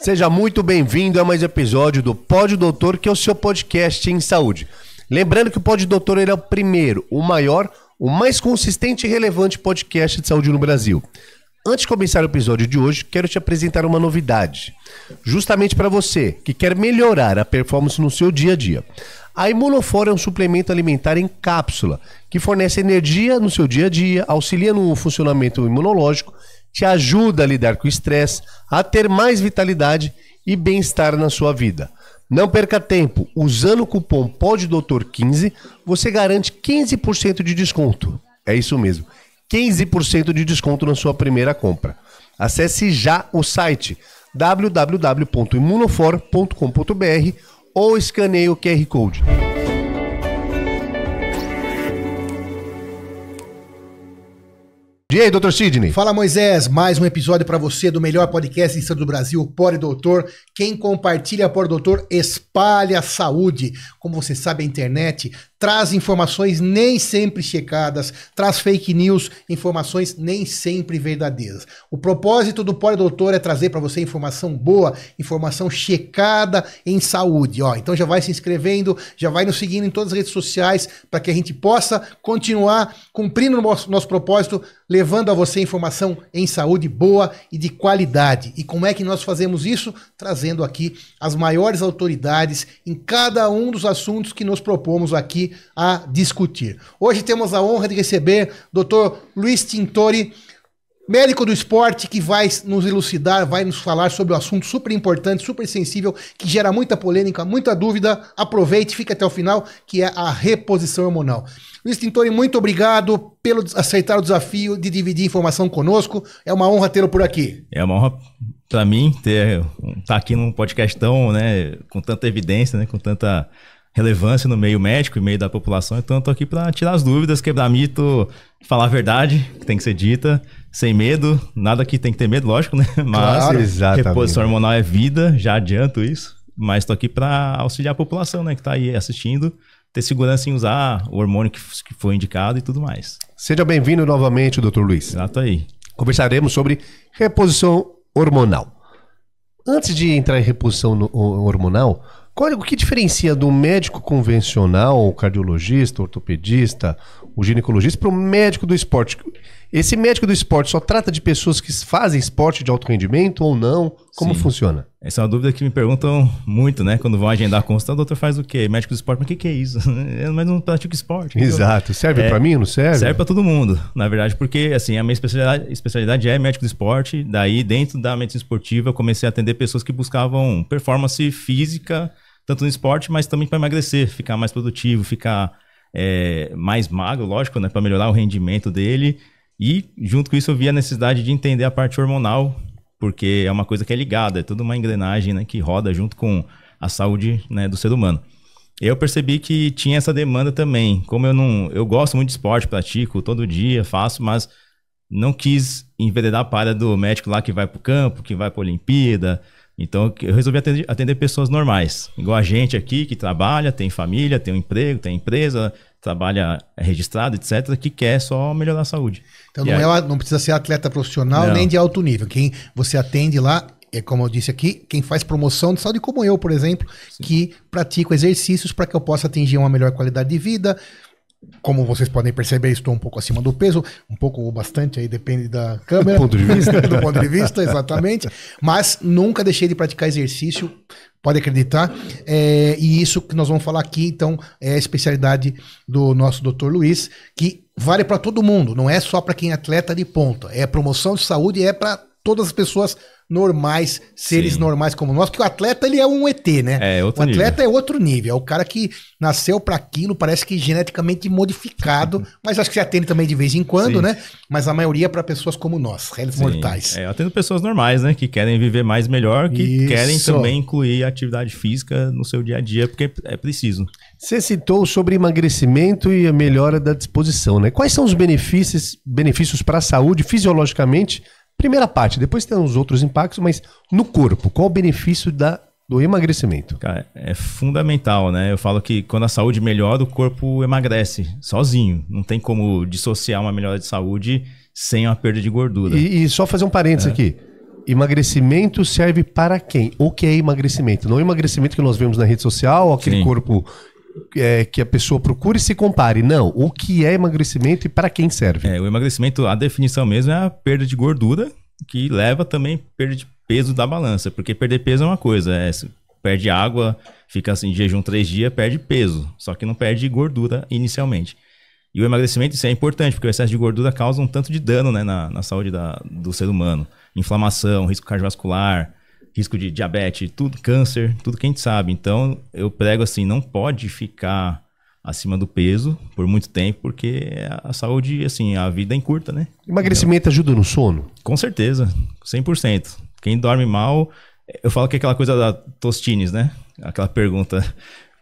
Seja muito bem-vindo a mais um episódio do Pode Doutor, que é o seu podcast em saúde. Lembrando que o Pode Doutor é o primeiro, o maior, o mais consistente e relevante podcast de saúde no Brasil. Antes de começar o episódio de hoje, quero te apresentar uma novidade. Justamente para você que quer melhorar a performance no seu dia a dia. A Imunofora é um suplemento alimentar em cápsula que fornece energia no seu dia a dia, auxilia no funcionamento imunológico te ajuda a lidar com o estresse, a ter mais vitalidade e bem-estar na sua vida. Não perca tempo, usando o cupom PODDOUTOR15, você garante 15% de desconto. É isso mesmo, 15% de desconto na sua primeira compra. Acesse já o site www.imunofor.com.br ou escaneie o QR Code. E aí, doutor Sidney? Fala, Moisés. Mais um episódio para você do melhor podcast de do Brasil, o Pode Doutor. Quem compartilha Pode Doutor espalha a saúde. Como você sabe, a internet traz informações nem sempre checadas, traz fake news, informações nem sempre verdadeiras. O propósito do Poli Doutor é trazer para você informação boa, informação checada em saúde. Ó, então já vai se inscrevendo, já vai nos seguindo em todas as redes sociais para que a gente possa continuar cumprindo o nosso, nosso propósito, levando a você informação em saúde boa e de qualidade. E como é que nós fazemos isso? Trazendo aqui as maiores autoridades em cada um dos assuntos que nos propomos aqui a discutir. Hoje temos a honra de receber o Dr. Luiz Tintori, médico do esporte, que vai nos elucidar, vai nos falar sobre um assunto super importante, super sensível, que gera muita polêmica, muita dúvida. Aproveite, fique até o final, que é a reposição hormonal. Luiz Tintori, muito obrigado pelo aceitar o desafio de dividir informação conosco. É uma honra tê-lo por aqui. É uma honra para mim ter estar tá aqui num podcast tão, né, com tanta evidência, né, com tanta relevância no meio médico e meio da população, então eu tô aqui para tirar as dúvidas, quebrar mito, falar a verdade que tem que ser dita, sem medo, nada que tem que ter medo, lógico, né? Mas claro, exatamente. reposição hormonal é vida, já adianto isso, mas tô aqui para auxiliar a população, né, que tá aí assistindo, ter segurança em usar o hormônio que, que foi indicado e tudo mais. Seja bem-vindo novamente, doutor Luiz. Exato aí. Conversaremos sobre reposição hormonal. Antes de entrar em reposição hormonal, qual, o que diferencia do médico convencional, o cardiologista, o ortopedista, o ginecologista, para o médico do esporte? Esse médico do esporte só trata de pessoas que fazem esporte de alto rendimento ou não? Como Sim. funciona? Essa é uma dúvida que me perguntam muito, né? Quando vão agendar a consulta, o doutor faz o quê? Médico do esporte, mas o que, que, é isso? Eu, mas não pratico esporte. Exato. serve é, para mim, não serve? Serve para todo mundo, na verdade, porque assim, a minha especialidade, especialidade é médico do esporte. Daí, dentro da medicina esportiva, eu comecei a atender pessoas que buscavam performance física tanto no esporte, mas também para emagrecer, ficar mais produtivo, ficar é, mais magro, lógico, né? Para melhorar o rendimento dele. E junto com isso eu vi a necessidade de entender a parte hormonal, porque é uma coisa que é ligada, é toda uma engrenagem né, que roda junto com a saúde né, do ser humano. Eu percebi que tinha essa demanda também. Como eu não, eu gosto muito de esporte, pratico todo dia, faço, mas não quis enveredar a palha do médico lá que vai para o campo, que vai para a Olimpíada, então eu resolvi atender, atender, pessoas normais, igual a gente aqui que trabalha, tem família, tem um emprego, tem empresa, trabalha é registrado, etc., que quer só melhorar a saúde. Então não, aí... é, não, precisa ser atleta profissional não. nem de alto nível. Quem você atende lá é como eu disse aqui, quem faz promoção de saúde, como eu, por exemplo, Sim. que pratico exercícios para que eu possa atingir uma melhor qualidade de vida, como vocês podem perceber, estou um pouco acima do peso, um pouco ou bastante, aí depende da câmera. Do ponto de vista. do né? ponto de vista, exatamente. Mas nunca deixei de praticar exercício, pode acreditar. É, e isso que nós vamos falar aqui, então, é a especialidade do nosso Dr. Luiz, que vale para todo mundo, não é só para quem é atleta de ponta. É promoção de saúde, é para todas as pessoas normais, seres Sim. normais como nós, porque o atleta ele é um ET, né? É, é, outro o atleta nível. é outro nível, é o cara que nasceu para aquilo, parece que geneticamente modificado, mas acho que se atende também de vez em quando, Sim. né? Mas a maioria é para pessoas como nós, réis mortais. É, eu atendo pessoas normais, né, que querem viver mais melhor, que Isso. querem também incluir atividade física no seu dia a dia, porque é preciso. Você citou sobre emagrecimento e a melhora da disposição, né? Quais são os benefícios benefícios para a saúde fisiologicamente? Primeira parte, depois tem os outros impactos, mas no corpo, qual o benefício da, do emagrecimento? Cara, é fundamental, né? Eu falo que quando a saúde melhora, o corpo emagrece sozinho. Não tem como dissociar uma melhora de saúde sem uma perda de gordura. E, e só fazer um parênteses é. aqui. Emagrecimento serve para quem? O que é emagrecimento? Não é emagrecimento que nós vemos na rede social, aquele Sim. corpo é, que a pessoa procure e se compare. Não, o que é emagrecimento e para quem serve? É, o emagrecimento, a definição mesmo é a perda de gordura, que leva também perda de peso da balança, porque perder peso é uma coisa, é, perde água, fica assim, jejum três dias, perde peso, só que não perde gordura inicialmente. E o emagrecimento, isso é importante, porque o excesso de gordura causa um tanto de dano né, na, na saúde da, do ser humano. Inflamação, risco cardiovascular, risco de diabetes, tudo, câncer, tudo que a gente sabe. Então, eu prego assim, não pode ficar acima do peso por muito tempo, porque a saúde, assim, a vida é curta, né? Emagrecimento então, ajuda no sono? Com certeza, 100%. Quem dorme mal, eu falo que é aquela coisa da Tostines, né? Aquela pergunta,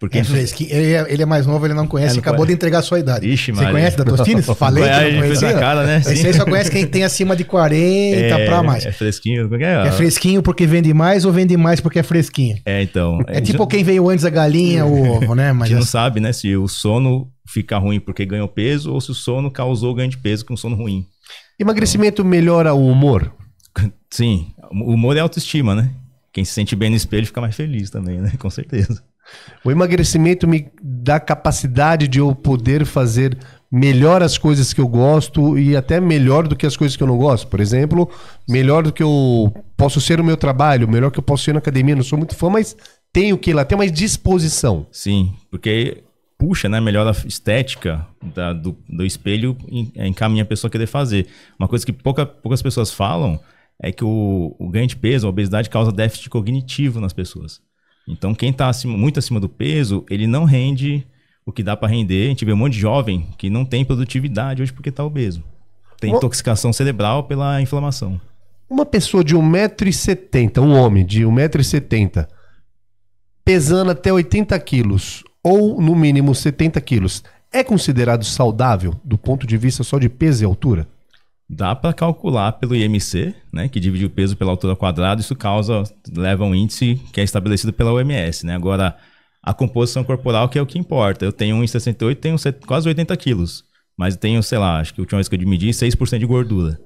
porque é fresquinho. Ele é, mais novo, ele não conhece, é, acabou conhece. de entregar a sua idade. Ixi, Você conhece da Tostines? Falei que não Cara, né? Esse aí só conhece quem tem acima de 40 é, pra mais. É fresquinho. É, é? é fresquinho porque vende mais ou vende mais porque é fresquinho? É, então. É, é tipo já... quem veio antes a galinha, o ovo, né? Mas a gente não assim- sabe, né, se o sono fica ruim porque ganhou peso ou se o sono causou ganho de peso com um sono ruim. Emagrecimento então... melhora o humor? Sim. O humor é autoestima, né? Quem se sente bem no espelho fica mais feliz também, né? Com certeza. O emagrecimento me dá capacidade de eu poder fazer melhor as coisas que eu gosto e até melhor do que as coisas que eu não gosto. Por exemplo, melhor do que eu posso ser no meu trabalho, melhor que eu posso ser na academia. Não sou muito fã, mas tenho que ir lá, tenho mais disposição. Sim, porque puxa, né? Melhora a estética da, do, do espelho é, encaminha a pessoa a querer fazer. Uma coisa que pouca, poucas pessoas falam é que o, o ganho de peso, a obesidade, causa déficit cognitivo nas pessoas. Então, quem está muito acima do peso, ele não rende o que dá para render. A gente vê um monte de jovem que não tem produtividade hoje porque está obeso. Tem intoxicação cerebral pela inflamação. Uma pessoa de 1,70m, um homem de 1,70m, pesando até 80 quilos, ou no mínimo 70 quilos, é considerado saudável do ponto de vista só de peso e altura? Dá para calcular pelo IMC, né, que divide o peso pela altura quadrada, isso causa, leva um índice que é estabelecido pela OMS. Né? Agora, a composição corporal que é o que importa. Eu tenho 1,68, tenho quase 80 quilos, mas tenho, sei lá, acho que a última vez que eu medi, 6% de gordura.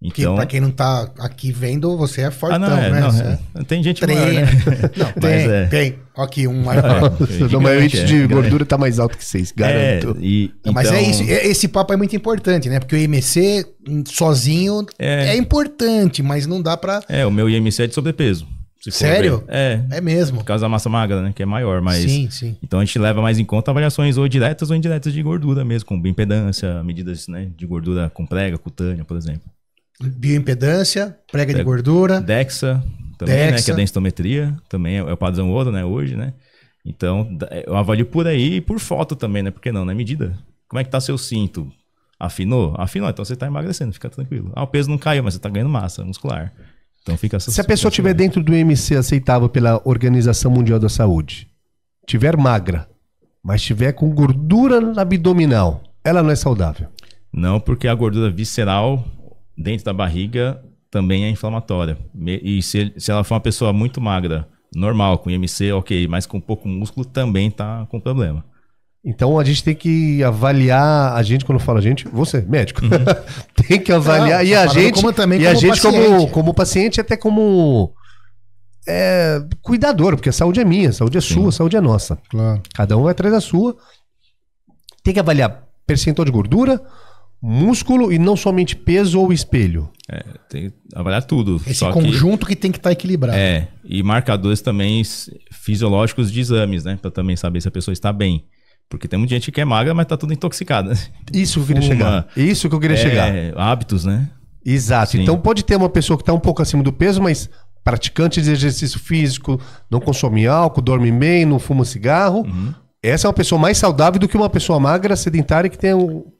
Então... Para quem não tá aqui vendo, você é fortão, ah, não, é, né? Não, é. Tem gente tem, maior, né? Não, tem, é. tem. Aqui, um maior. o meu índice de é, gordura tá mais alto que vocês, é, garanto. E, então... Mas é então isso. Esse papo é muito importante, né? Porque o IMC hum, sozinho é, importante, mas não dá para... É, o meu IMC é de sobrepeso. Sério? É. É mesmo. Por causa da massa magra, né? Que é maior, mas... Sim, sim. Então a gente leva mais em conta avaliações ou diretas ou indiretas de gordura mesmo, com impedância, medidas né, de gordura com prega, cutânea, por exemplo. Bioimpedância, prega de gordura. Dexa, também, né, Dexa. Né, que é a densitometria, também é, é o padrão ouro, né, hoje, né? Então, eu avalio por aí e por foto também, né? Porque não, na né? medida. Como é que tá seu cinto? Afinou? Afinou, então você tá emagrecendo, fica tranquilo. Ah, o peso não caiu, mas você tá ganhando massa muscular. Então fica Se a pessoa estiver dentro do IMC aceitável pela Organização Mundial da Saúde, tiver magra, mas tiver com gordura abdominal, ela não é saudável. Não, porque a gordura visceral dentro da barriga também é inflamatória. E se, se ela for uma pessoa muito magra, normal, com IMC, ok, mas com pouco músculo também tá com problema. Então a gente tem que avaliar a gente quando fala a gente, você, médico, uhum. tem que avaliar Não, e a gente como, também, e como a gente paciente. como como paciente até como é, cuidador, porque a saúde é minha, a saúde é sua, a saúde é nossa. Claro. Cada um vai atrás da sua. Tem que avaliar percentual de gordura, músculo e não somente peso ou espelho. É, tem que avaliar tudo. Esse conjunto que, que, tem que estar tá equilibrado. É, e marcadores também fisiológicos de exames, né? Para também saber se a pessoa está bem. Porque tem muita gente que é magra, mas tá tudo intoxicada. Isso que eu queria Fuma, chegar. Isso que eu queria é, chegar. Hábitos, né? Exato. Sim. Então pode ter uma pessoa que está um pouco acima do peso, mas praticante de exercício físico, não consome álcool, dorme bem, não fuma cigarro. Uhum essa é uma pessoa mais saudável do que uma pessoa magra, sedentária, que tem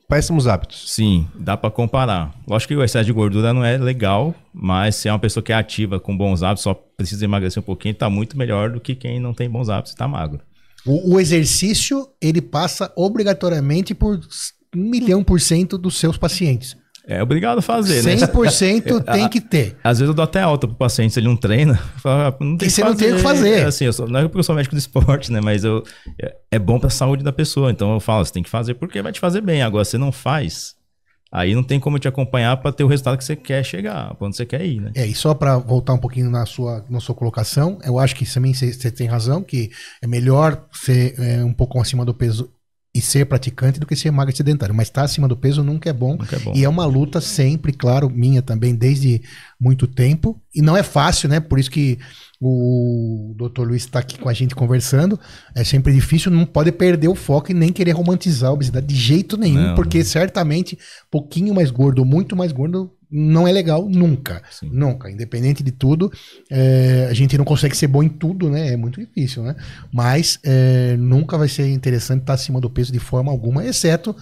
péssimos hábitos. Sim, dá para comparar. Lógico que o excesso de gordura não é legal, mas se é uma pessoa que é ativa, com bons hábitos, só precisa emagrecer um pouquinho, está muito melhor do que quem não tem bons hábitos e está magro. O, o, exercício, ele passa obrigatoriamente por um milhão por cento dos seus pacientes. É obrigado a fazer, 100% né? 100% tem que ter. Às vezes eu dou até alta pro paciente se ele não treina. Falo, ah, não tem que, você fazer. não tem o que fazer. Assim, eu sou, não é porque eu sou médico do esporte, né? Mas eu, é, é bom pra saúde da pessoa. Então eu falo, você tem que fazer porque vai te fazer bem. Agora, você não faz, aí não tem como te acompanhar para ter o resultado que você quer chegar, quando você quer ir, né? É, e só para voltar um pouquinho na sua, na sua colocação, eu acho que também você tem razão, que é melhor ser é, um pouco acima do peso e ser praticante do que ser magro e sedentário. Mas estar tá acima do peso nunca é, bom, nunca é bom. E é uma luta sempre, claro, minha também, desde muito tempo. E não é fácil, né? Por isso que o doutor Luiz está aqui com a gente conversando. É sempre difícil, não pode perder o foco e nem querer romantizar a obesidade de jeito nenhum, não, porque não. certamente pouquinho mais gordo, muito mais gordo, não é legal nunca. Sim. Nunca. Independente de tudo, é, a gente não consegue ser bom em tudo, né? É muito difícil, né? Mas é, nunca vai ser interessante estar acima do peso de forma alguma, exceto,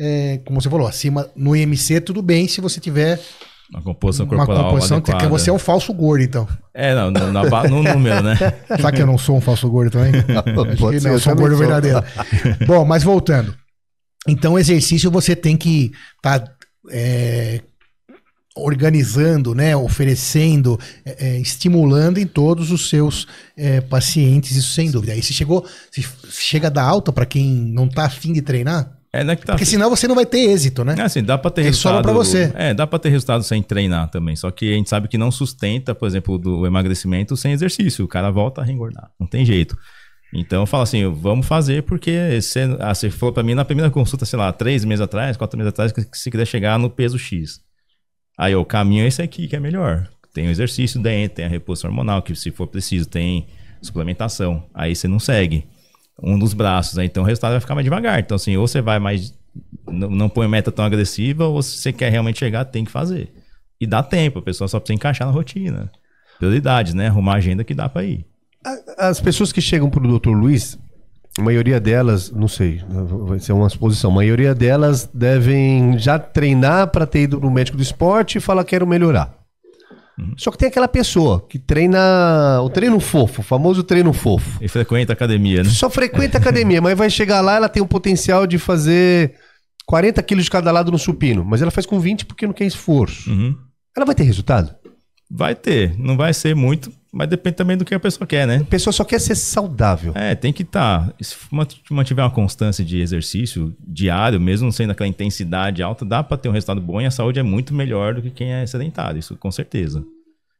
é, como você falou, acima no IMC, tudo bem se você tiver. Uma composição corporal. Uma composição adequada. que você é um falso gordo, então. É, não, no, no número, né? Sabe que eu não sou um falso gordo também? não, Acho não, eu sou um gordo sou. verdadeiro. bom, mas voltando. Então, exercício você tem que estar. Tá, é, organizando, né, oferecendo, é, é, estimulando em todos os seus é, pacientes, isso sem dúvida. Aí se chegou, se chega a dar alta para quem não está afim de treinar. É, né, que tá Porque senão você não vai ter êxito, né? É assim, dá para ter Porque é resultado. Sobra pra você. É, dá para ter resultado sem treinar também. Só que a gente sabe que não sustenta, por exemplo, do emagrecimento sem exercício. O cara volta a engordar. Não tem jeito. Então eu falo assim, vamos fazer, porque você, ah, você falou para mim na primeira consulta, sei lá, três meses atrás, quatro meses atrás, que você quiser chegar no peso X. Aí o caminho é esse aqui que é melhor. Tem o exercício dentro, tem a reposição hormonal, que se for preciso, tem suplementação. Aí você não segue um dos braços, né? então o resultado vai ficar mais devagar. Então, assim, ou você vai mais. Não, põe meta tão agressiva, ou se você quer realmente chegar, tem que fazer. E dá tempo, a pessoa só precisa encaixar na rotina. Prioridades, né? Arrumar a agenda que dá para ir. As pessoas que chegam pro Dr. Luiz, a maioria delas, não sei, vai ser uma suposição, a maioria delas devem já treinar para ter ido no médico do esporte e falar quero melhorar. Uhum. Só que tem aquela pessoa que treina o treino fofo, o famoso treino fofo. E frequenta academia, né? Só frequenta academia, mas vai chegar lá, ela tem o potencial de fazer 40 quilos de cada lado no supino, mas ela faz com 20 porque não quer esforço. Uhum. Ela vai ter resultado? Vai ter, não vai ser muito, mas depende também do que a pessoa quer, né? A pessoa só quer ser saudável. É, tem que estar. Tá, se mantiver uma constância de exercício diário, mesmo sendo aquela intensidade alta, dá para ter um resultado bom e a saúde é muito melhor do que quem é sedentário, isso com certeza.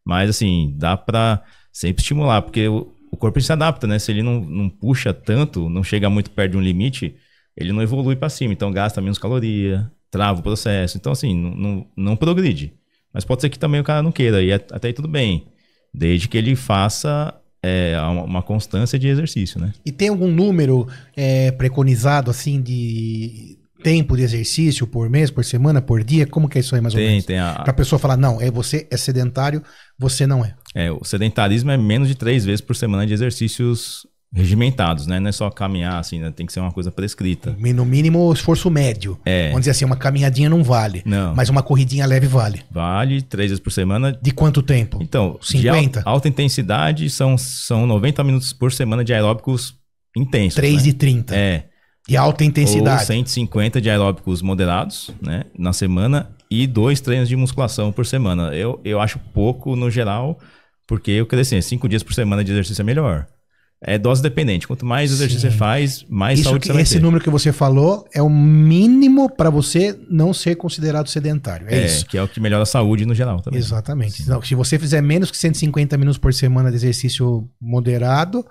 Mas assim, dá para sempre estimular, porque o, o corpo se adapta, né? Se ele não, não puxa tanto, não chega muito perto de um limite, ele não evolui para cima, então gasta menos caloria, trava o processo. Então assim, não, não, não progride. Mas pode ser que também o cara não queira, e até aí tudo bem. Desde que ele faça é, uma constância de exercício, né? E tem algum número é, preconizado, assim, de tempo de exercício por mês, por semana, por dia? Como que é isso aí, mais tem, ou menos? Tem, a... Pra pessoa falar, não, é você é sedentário, você não é. É, o sedentarismo é menos de três vezes por semana de exercícios regimentados, né? Não é só caminhar assim, né? tem que ser uma coisa prescrita. No mínimo esforço médio. É. Vamos dizer assim, uma caminhadinha não vale. Não. Mas uma corridinha leve vale. Vale, três vezes por semana. De quanto tempo? Então, 50? Alta, alta intensidade são, são 90 minutos por semana de aeróbicos intensos. 3 né? e 30. É. De alta intensidade. Ou 150 de aeróbicos moderados, né? Na semana e dois treinos de musculação por semana. Eu, eu acho pouco no geral, porque eu cresci, cinco dias por semana de exercício é melhor é dose dependente. Quanto mais exercício Sim. você faz, mais Isso saúde que, você vai esse ter. Esse número que você falou é o mínimo para você não ser considerado sedentário. É, é, isso. que é o que melhora a saúde no geral também. Exatamente. Então, se você fizer menos que 150 minutos por semana de exercício moderado,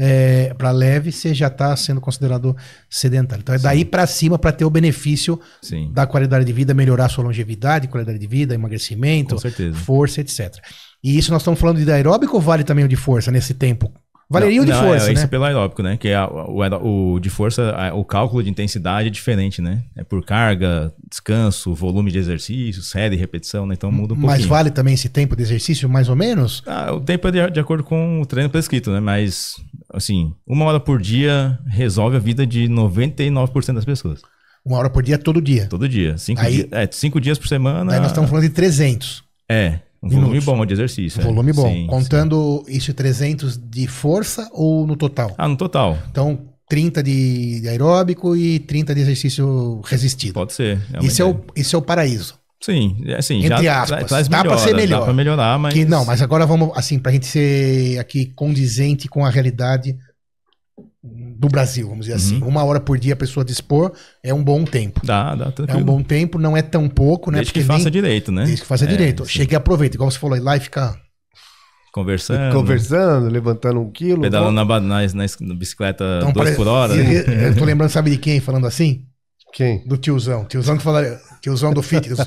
é, para leve, você já está sendo considerado sedentário. Então é Sim. daí para cima para ter o benefício Sim. da qualidade de vida, melhorar a sua longevidade, qualidade de vida, emagrecimento, força, etc. E isso nós estamos falando de aeróbico ou vale também o de força nesse tempo Valeria não, o de não, força, é, é né? Isso é pelo aeróbico, né? Que é o, o de força, o cálculo de intensidade é diferente, né? É por carga, descanso, volume de exercício, série, repetição, né? Então muda um Mas pouquinho. Mas vale também esse tempo de exercício, mais ou menos? Ah, o tempo é de, de, acordo com o treino prescrito, né? Mas, assim, uma hora por dia resolve a vida de 99% das pessoas. Uma hora por dia todo dia? Todo dia. Cinco, Aí, é, cinco dias por semana. Aí né, nós estamos falando de 300. É, um minutos. volume bom de exercício. Um volume é. bom. Sim, Contando sim. isso 300 de força ou no total? Ah, no total. Então, 30 de aeróbico e 30 de exercício resistido. Pode ser. É isso, é o, é o paraíso. Sim, é assim, entre já, aspas. Traz dá para ser melhor. Dá para melhorar, mas. Que, não, mas agora vamos, assim, para a gente ser aqui condizente com a realidade do Brasil, vamos dizer assim. uhum. assim. Uma hora por dia a pessoa dispor é um bom tempo. Dá, dá, tranquilo. É um bom tempo, não é tão pouco, né? Desde Porque que faça nem... direito, né? Desde que faça é, direito. Sim. Chega e aproveita, igual você falou, ir lá e ficar conversando. Conversando, levantando um quilo. Pedalando na, na, na, bicicleta então, por hora. Eu, né? eu tô lembrando, sabe de quem falando assim? Quem? Do tiozão. Tiozão que falaria. Tiozão do fitness.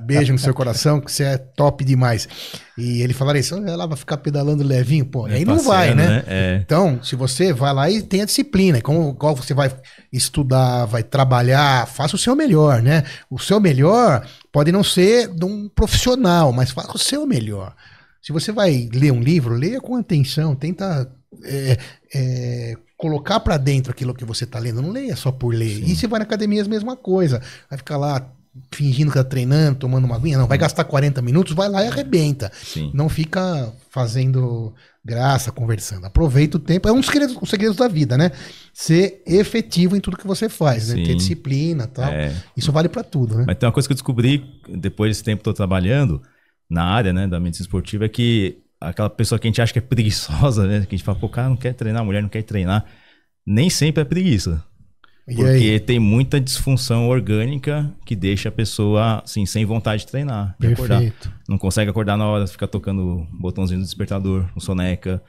Beijo no seu coração, que você é top demais. E ele falaria isso, ela vai ficar pedalando levinho, pô. É aí não vai, né? né? É. Então, se você vai lá e tem a disciplina, como qual você vai estudar, vai trabalhar, faça o seu melhor, né? O seu melhor pode não ser de um profissional, mas faça o seu melhor. Se você vai ler um livro, leia com atenção, tenta é, é, colocar para dentro aquilo que você tá lendo. Não leia só por ler. Sim. E se vai na academia, é a mesma coisa. Vai ficar lá fingindo que tá treinando, tomando uma aguinha. Não, vai gastar 40 minutos, vai lá e arrebenta. Sim. Não fica fazendo graça, conversando. Aproveita o tempo. É um dos segredos, um segredos da vida, né? Ser efetivo em tudo que você faz, né? ter disciplina tal. É. Isso vale para tudo, né? Mas tem uma coisa que eu descobri depois desse tempo que eu tô trabalhando na área né, da medicina esportiva é que aquela pessoa que a gente acha que é preguiçosa, né? Que a gente fala, pô, o cara não quer treinar, a mulher não quer treinar. Nem sempre é preguiça. E porque aí? tem muita disfunção orgânica que deixa a pessoa assim, sem vontade de treinar, de Perfeito. acordar. Não consegue acordar na hora, fica tocando o botãozinho do despertador, o soneca.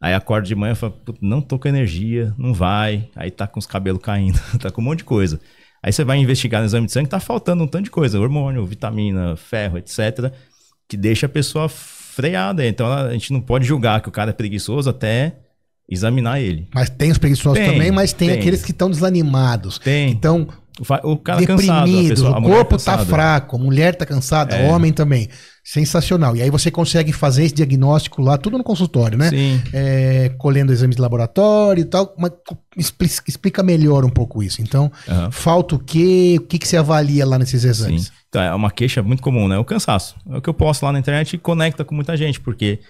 Aí acorda de manhã e fala, não tô com energia, não vai. Aí tá com os cabelos caindo, tá com um monte de coisa. Aí você vai investigar no exame de sangue, tá faltando um tanto de coisa, hormônio, vitamina, ferro, etc., que deixa a pessoa freada. Então a gente não pode julgar que o cara é preguiçoso até examinar ele. Mas tem os preguiçosos tem, também, mas tem, tem. aqueles que estão desanimados. Tem. Então, o cara deprimidos, cansado, a pessoa, a o corpo está fraco, a mulher está cansada, é. homem também. Sensacional. E aí você consegue fazer esse diagnóstico lá, tudo no consultório, né? Sim. É, colhendo exames de laboratório e tal, mas explica melhor um pouco isso. Então, uhum. falta o quê? O que, que você avalia lá nesses exames? Sim. Então, é uma queixa muito comum, né? O cansaço. É o que eu posto lá na internet e conecta com muita gente, porque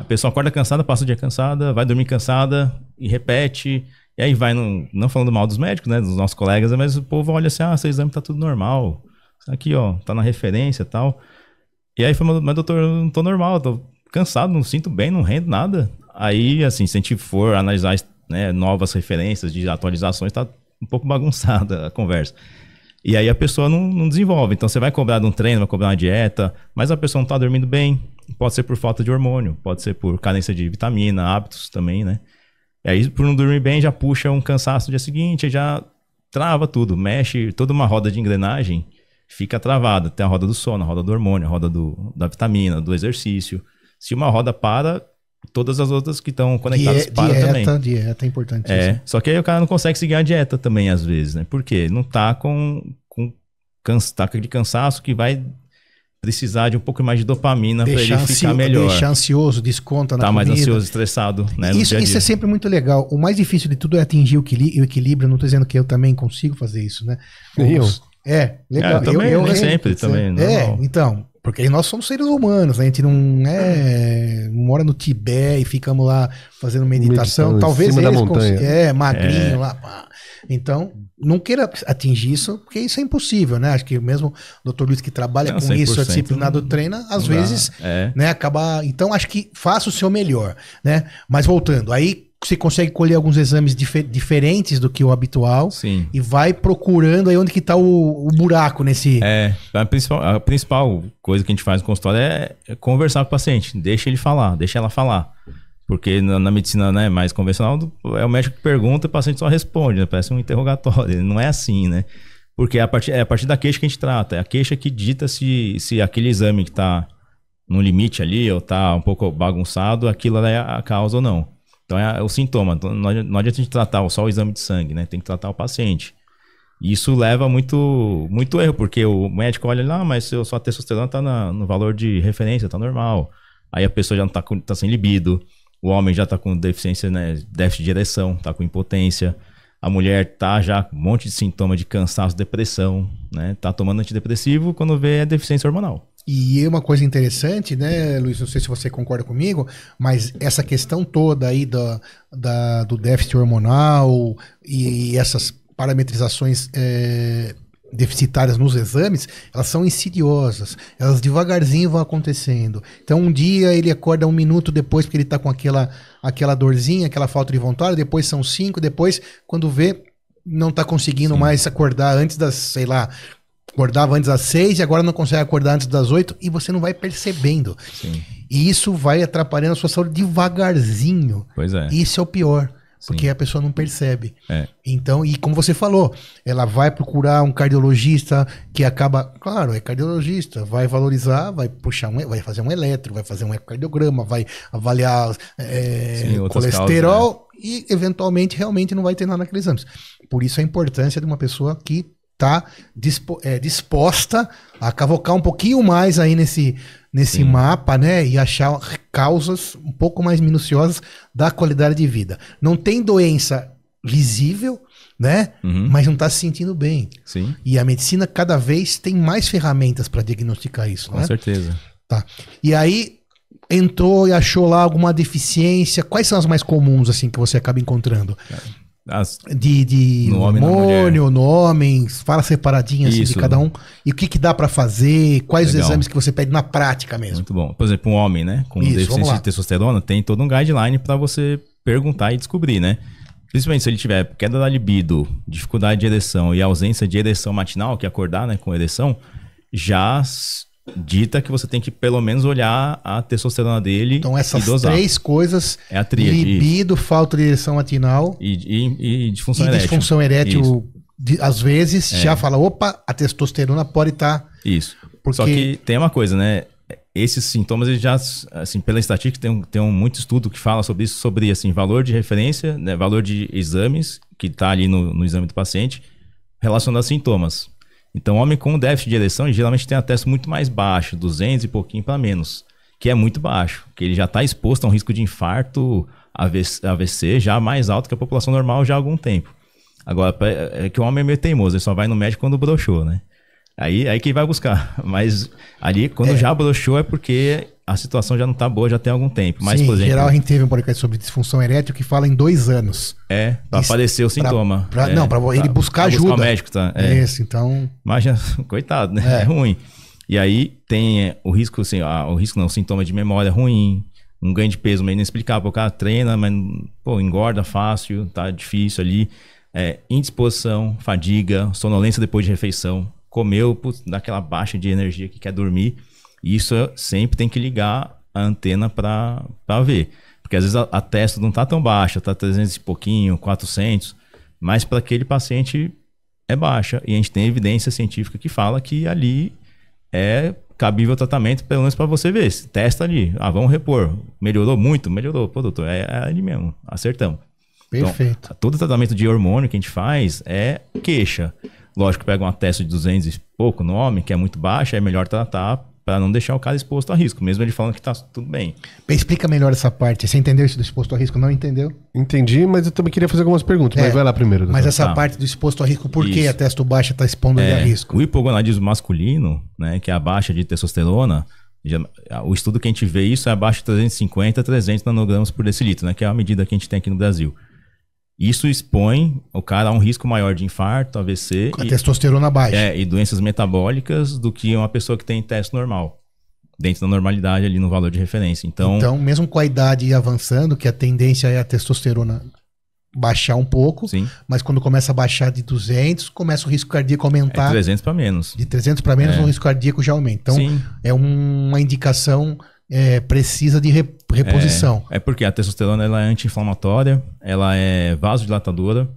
a pessoa acorda cansada, passa o dia cansada, vai dormir cansada e repete. E aí vai, no, não falando mal dos médicos, né, dos nossos colegas, mas o povo olha assim, ah, seu exame tá tudo normal, aqui, ó, tá na referência e tal. E aí falou, mas doutor, eu não tô normal, tô cansado, não sinto bem, não rendo nada. Aí, assim, se a gente for analisar né, novas referências de atualizações, tá um pouco bagunçada a conversa. E aí a pessoa não, não desenvolve. Então você vai cobrar de um treino, vai cobrar uma dieta, mas a pessoa não tá dormindo bem. Pode ser por falta de hormônio, pode ser por carência de vitamina, hábitos também, né? E aí, por não dormir bem, já puxa um cansaço no dia seguinte, já trava tudo, mexe toda uma roda de engrenagem fica travada. Tem a roda do sono, a roda do hormônio, a roda do, da vitamina, do exercício. Se uma roda para, todas as outras que estão conectadas Die param dieta, também. Dieta, dieta é importante. É, só que aí o cara não consegue seguir a dieta também às vezes, né? Por quê? Não tá com, com, tá com aquele cansaço que vai precisar de um pouco mais de dopamina para ele ficar ansio, melhor. Deixar ansioso, desconta na tá comida. mais ansioso, estressado, né? Isso, isso é sempre muito legal. O mais difícil de tudo é atingir o, equilíbrio. Não estou dizendo que eu também consigo fazer isso, né? Eu. É, legal. É, eu também, eu, né? eu, sempre, eu, também. É, normal. então, porque nós somos seres humanos, né? a gente não é. mora no Tibete e ficamos lá fazendo meditação. Talvez eles consigam. É, magrinho é. lá. Então, não queira atingir isso, porque isso é impossível, né? Acho que mesmo o doutor Luiz que trabalha não, com isso, é disciplinado, não, treina, às vezes, é. né, acaba, então acho que faça o seu melhor, né? Mas voltando, aí você consegue colher alguns exames dif diferentes do que o habitual Sim. e vai procurando aí onde que tá o, o buraco nesse... É, a principal, a principal coisa que a gente faz no consultório é, é conversar com o paciente, deixa ele falar, deixa ela falar. Porque na, na medicina né, mais convencional, é o médico que pergunta e o paciente só responde, né? parece um interrogatório, não é assim, né? Porque é a, partir, é a partir da queixa que a gente trata, é a queixa que dita se, se aquele exame que está no limite ali ou está um pouco bagunçado, aquilo é a causa ou não. Então é, é, o sintoma. Então, não, adianta a gente tratar só o exame de sangue, né? Tem que tratar o paciente. E isso leva muito, muito erro, porque o médico olha lá, mas seu, sua testosterona está no valor de referência, está normal. Aí a pessoa já não está tá sem libido, o homem já está com deficiência, né? Déficit de ereção, está com impotência. A mulher está já com um monte de sintoma de cansaço, depressão, né? Está tomando antidepressivo, quando vê é deficiência hormonal. E é uma coisa interessante, né, Luiz, não sei se você concorda comigo, mas essa questão toda aí da do déficit hormonal e, e essas parametrizações é, deficitárias nos exames, elas são insidiosas, elas devagarzinho vão acontecendo. Então um dia ele acorda um minuto depois porque ele está com aquela, aquela dorzinha, aquela falta de vontade, depois são cinco, depois quando vê não está conseguindo Sim. mais acordar antes das, sei lá, acordava antes das seis e agora não consegue acordar antes das oito e você não vai percebendo. Sim. E isso vai atrapalhando a sua saúde devagarzinho. Pois é. Isso é o pior. Sim. Porque a pessoa não percebe. É. Então, e como você falou, ela vai procurar um cardiologista que acaba. Claro, é cardiologista, vai valorizar, vai puxar um, vai fazer um eletro, vai fazer um ecocardiograma, vai avaliar é, Sim, colesterol causas, né? e eventualmente realmente não vai ter nada naqueles exames. Por isso a importância de uma pessoa que tá dispo, é, disposta a cavocar um pouquinho mais aí nesse, nesse mapa, né? E achar causas um pouco mais minuciosas da qualidade de vida. Não tem doença visível, né? Uhum. Mas não está se sentindo bem. Sim. E a medicina cada vez tem mais ferramentas para diagnosticar isso, Com né? Com certeza. Tá. E aí entrou e achou lá alguma deficiência. Quais são as mais comuns assim que você acaba encontrando? As, de, de no homem, hormônio, no homem, fala separadinho assim Isso. de cada um. E o que, que dá para fazer, quais Legal. os exames que você pede na prática mesmo. Muito bom. Por exemplo, um homem, né, com Isso, deficiência de testosterona, tem todo um guideline para você perguntar e descobrir, né? Principalmente se ele tiver queda da libido, dificuldade de ereção e ausência de ereção matinal, que é acordar, né, com ereção, já dita que você tem que pelo menos olhar a testosterona dele. Então essas três coisas, é a tríade, libido, isso. falta de ereção atinal e, e, e disfunção e erétil. disfunção erétil, às vezes, é. já fala, opa, a testosterona pode estar... Tá, isso. Porque... Só que tem uma coisa, né? Esses sintomas, eles já, assim, pela estatística, tem, um, tem um, muito estudo que fala sobre isso, sobre, assim, valor de referência, né? valor de exames, que está ali no, no exame do paciente, relacionado a sintomas. Então, homem com déficit de ereção geralmente tem a testa muito mais baixa, 200 e pouquinho para menos, que é muito baixo, que ele já está exposto a um risco de infarto, AVC, já mais alto que a população normal já há algum tempo. Agora, é, é que o homem é meio teimoso, ele só vai no médico quando broxou, né? Aí, aí quem vai buscar. Mas ali, quando é. já broxou, é porque a situação já não está boa já tem algum tempo. Mas, Sim, por exemplo, em geral a gente teve um podcast sobre disfunção erétil que fala em dois anos. É, para aparecer o sintoma. Pra, pra, é, não, para ele buscar pra, ajuda. Buscar o médico, tá? É. Isso, então... Imagina, coitado, né? É. é. ruim. E aí tem é, o risco, assim, o risco não, o sintoma de memória é ruim, um ganho de peso meio inexplicável. O cara treina, mas pô, engorda fácil, tá difícil ali. É, indisposição, fadiga, sonolência depois de refeição comeu, putz, dá aquela baixa de energia que quer dormir. E isso sempre tem que ligar a antena para ver. Porque às vezes a, a testa não está tão baixa, está 300 e pouquinho, 400, mas para aquele paciente é baixa. E a gente tem evidência científica que fala que ali é cabível o tratamento, pelo menos para você ver. Testa ali. Ah, vamos repor. Melhorou muito? Melhorou. Pô, doutor, é, é ali mesmo. Acertamos. Então, Perfeito. Então, todo tratamento de hormônio que a gente faz é queixa. Lógico, pega uma testa de 200 e pouco no homem, que é muito baixa, é melhor tratar para não deixar o cara exposto a risco, mesmo ele falando que está tudo bem. Explica melhor essa parte. Você entendeu isso do exposto a risco? Não entendeu? Entendi, mas eu também queria fazer algumas perguntas, é, mas vai lá primeiro. Doutor. Mas essa tá. parte do exposto a risco, por isso. que a testa baixa está expondo é, a risco? O hipogonadismo masculino, né, que é a baixa de testosterona, já, o estudo que a gente vê isso é abaixo de 350 a 300 nanogramas por decilitro, né, que é a medida que a gente tem aqui no Brasil. Isso expõe o cara a um risco maior de infarto, AVC. A e, testosterona baixa. É, e doenças metabólicas do que uma pessoa que tem teste normal. Dentro da normalidade ali no valor de referência. Então, então mesmo com a idade avançando, que a tendência é a testosterona baixar um pouco, Sim. mas quando começa a baixar de 200, começa o risco cardíaco aumentar. É 300 para menos. De 300 para menos, é. o risco cardíaco já aumenta. Então, Sim. é uma indicação é, precisa de reposição. É, é, porque a testosterona ela é anti-inflamatória, ela é vasodilatadora,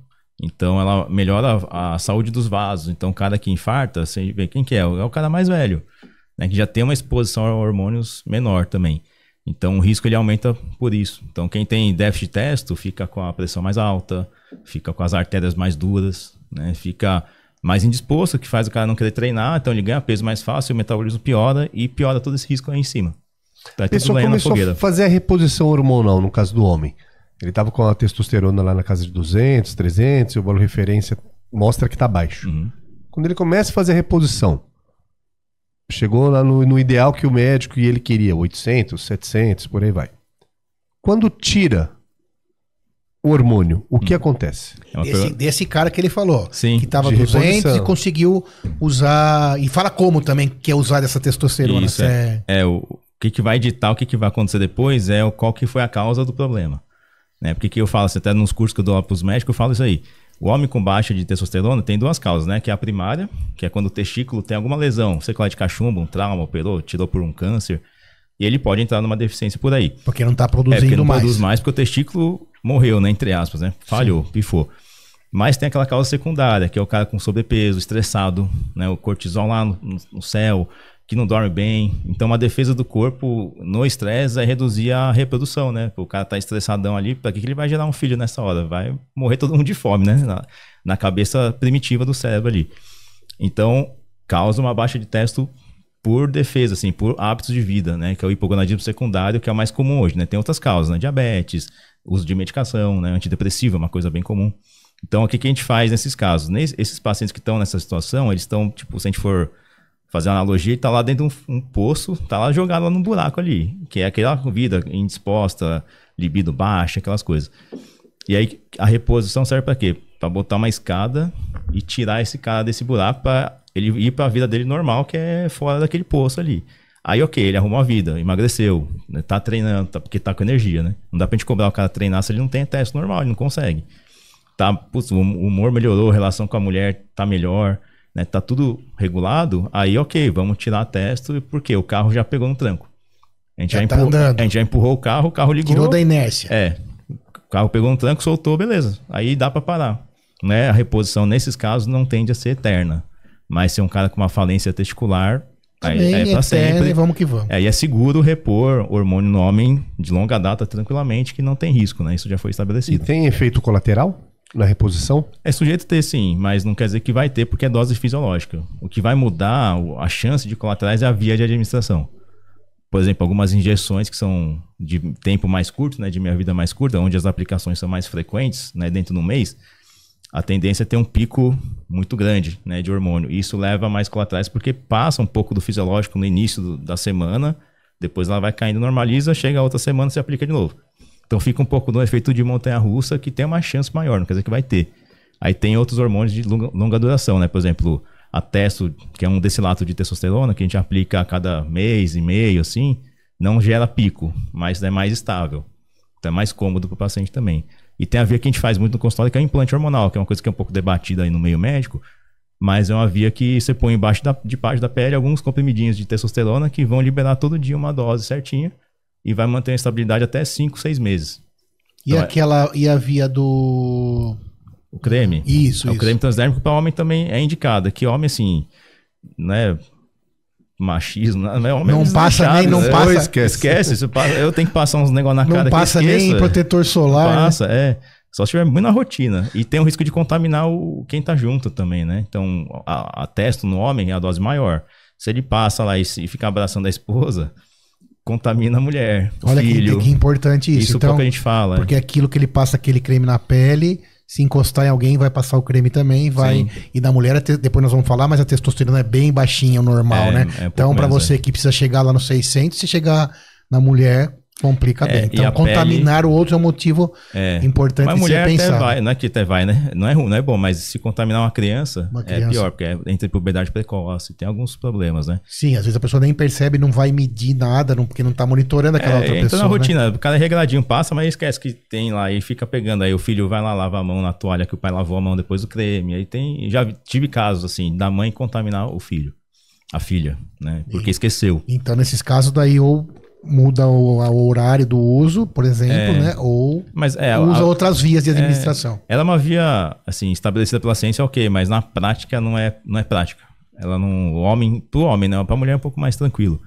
então ela melhora a, a, saúde dos vasos. Então, o cara que infarta, você vê quem que é? É o cara mais velho, né, que já tem uma exposição a hormônios menor também. Então, o risco ele aumenta por isso. Então, quem tem déficit de testo fica com a pressão mais alta, fica com as artérias mais duras, né, fica mais indisposto, que faz o cara não querer treinar, então ele ganha peso mais fácil, o metabolismo piora e piora todo esse risco aí em cima. Daí a pessoa começou a fazer a reposição hormonal, no caso do homem. Ele estava com a testosterona lá na casa de 200, 300, e o valor referência mostra que está baixo. Uhum. Quando ele começa a fazer a reposição, chegou lá no, no, ideal que o médico e ele queria, 800, 700, por aí vai. Quando tira o hormônio, o que hum. acontece? É desse, desse, cara que ele falou, Sim, que estava 200 e conseguiu usar, e fala como também que é usar essa testosterona. Isso, é, é, é o, o que, que vai ditar o que, que vai acontecer depois é qual que foi a causa do problema. Né? Porque que eu falo, até tá nos cursos que eu dou para os médicos, eu falo isso aí. O homem com baixa de testosterona tem duas causas, né? Que é a primária, que é quando o testículo tem alguma lesão, lá, de cachumba, um trauma, operou, tirou por um câncer, e ele pode entrar numa deficiência por aí. Porque não está produzindo mais. É, porque não mais. produz mais, porque o testículo morreu, né? Entre aspas, né? Falhou, Sim. pifou. Mas tem aquela causa secundária, que é o cara com sobrepeso, estressado, né? O cortisol lá no, no céu, que não dorme bem. Então, uma defesa do corpo no estresse é reduzir a reprodução, né? O cara tá estressadão ali, para que, que ele vai gerar um filho nessa hora? Vai morrer todo mundo de fome, né? Na, na cabeça primitiva do cérebro ali. Então, causa uma baixa de testo por defesa, assim, por hábitos de vida, né? Que é o hipogonadismo secundário, que é o mais comum hoje, né? Tem outras causas, né? Diabetes, uso de medicação, né? Antidepressivo é uma coisa bem comum. Então, o que, que a gente faz nesses casos? Nesses, esses pacientes que estão nessa situação, eles estão, tipo, se a gente for fazer uma analogia, ele tá lá dentro de um, um poço, tá lá jogado lá num buraco ali, que é aquela vida indisposta, libido baixa, aquelas coisas. E aí a reposição serve para quê? Para botar uma escada e tirar esse cara desse buraco para ele ir para a vida dele normal, que é fora daquele poço ali. Aí, ok, ele arrumou a vida, emagreceu, né? tá treinando, tá, porque tá com energia, né? Não dá pra gente cobrar o cara treinar se ele não tem teste normal, ele não consegue. Tá, putz, o humor melhorou, a relação com a mulher tá melhor, né, tá tudo regulado, aí ok, vamos tirar testo, porque o carro já pegou no tranco. A gente já, já tá empurrou, andando. a gente já empurrou o carro, o carro ligou. Tirou da inércia. É. O carro pegou no tranco, soltou, beleza. Aí dá para parar. Né? A reposição, nesses casos, não tende a ser eterna. Mas se é um cara com uma falência testicular, Também aí é, é pra sempre. vamos que vamos. É, é seguro repor hormônio no homem de longa data tranquilamente, que não tem risco, né? Isso já foi estabelecido. E tem efeito colateral? Na reposição? É sujeito ter, sim, mas não quer dizer que vai ter, porque é dose fisiológica. O que vai mudar a chance de colaterais é a via de administração. Por exemplo, algumas injeções que são de tempo mais curto, né, de minha vida mais curta, onde as aplicações são mais frequentes, né, dentro um mês, a tendência é ter um pico muito grande né, de hormônio. E isso leva a mais colaterais, porque passa um pouco do fisiológico no início do, da semana, depois ela vai caindo, normaliza, chega a outra semana, e se aplica de novo. Então fica um pouco no efeito de montanha-russa, que tem uma chance maior, não quer dizer que vai ter. Aí tem outros hormônios de longa, longa duração, né? Por exemplo, a testo, que é um decilato de testosterona, que a gente aplica a cada mês e meio, assim, não gera pico, mas é mais estável. Então é mais cômodo para o paciente também. E tem a via que a gente faz muito no consultório, que é o implante hormonal, que é uma coisa que é um pouco debatida aí no meio médico, mas é uma via que você põe embaixo da, de parte da pele alguns comprimidinhos de testosterona que vão liberar todo dia uma dose certinha e vai manter a estabilidade até 5, 6 meses. E então, é aquela e a via do o creme? Isso, é, isso. O creme transdérmico para homem também é indicado, que homem assim, né, machismo, né, né, não é homem Não passa nem, não né? passa. esquece, eu tenho que passar uns negócios na cara Não passa que nem protetor solar. Não né? passa, né? é. Só se tiver muito na rotina. E tem o risco de contaminar o, quem tá junto também, né? Então, a, a testo no homem é a dose maior. Se ele passa lá e, e fica abraçando a esposa, contamina a mulher. Olha filho. Que, que importante isso. Isso então, o que então, a gente fala. Porque aquilo que ele passa aquele creme na pele, se encostar em alguém, vai passar o creme também, vai. Sim. E da mulher, depois nós vamos falar, mas a testosterona é bem baixinha, o normal, é, né? É um então, para você é. que precisa chegar lá no 600, se chegar na mulher Complica é, bem. então, contaminar pele... o outro é um motivo é. importante mas de mulher pensar. Até vai, não é que até vai, né? Não é, não é bom, mas se contaminar uma criança, uma criança. é pior, porque é, entra em puberdade precoce, tem alguns problemas, né? Sim, às vezes a pessoa nem percebe, não vai medir nada, não, porque não tá monitorando aquela é, outra pessoa. Então, né? na rotina, né? o cara é regradinho, passa, mas esquece que tem lá e fica pegando. Aí o filho vai lá, lava a mão na toalha, que o pai lavou a mão depois do creme. Aí tem. Já tive casos, assim, da mãe contaminar o filho a filha, né? Porque e, esqueceu. Então, nesses casos daí, ou muda o, o, horário do uso, por exemplo, é, né? Ou mas é, usa a, outras vias de é, administração. É, ela é uma via assim estabelecida pela ciência, ok, mas na prática não é, não é prática. Ela não, o homem, o homem, né? Para mulher é um pouco mais tranquilo.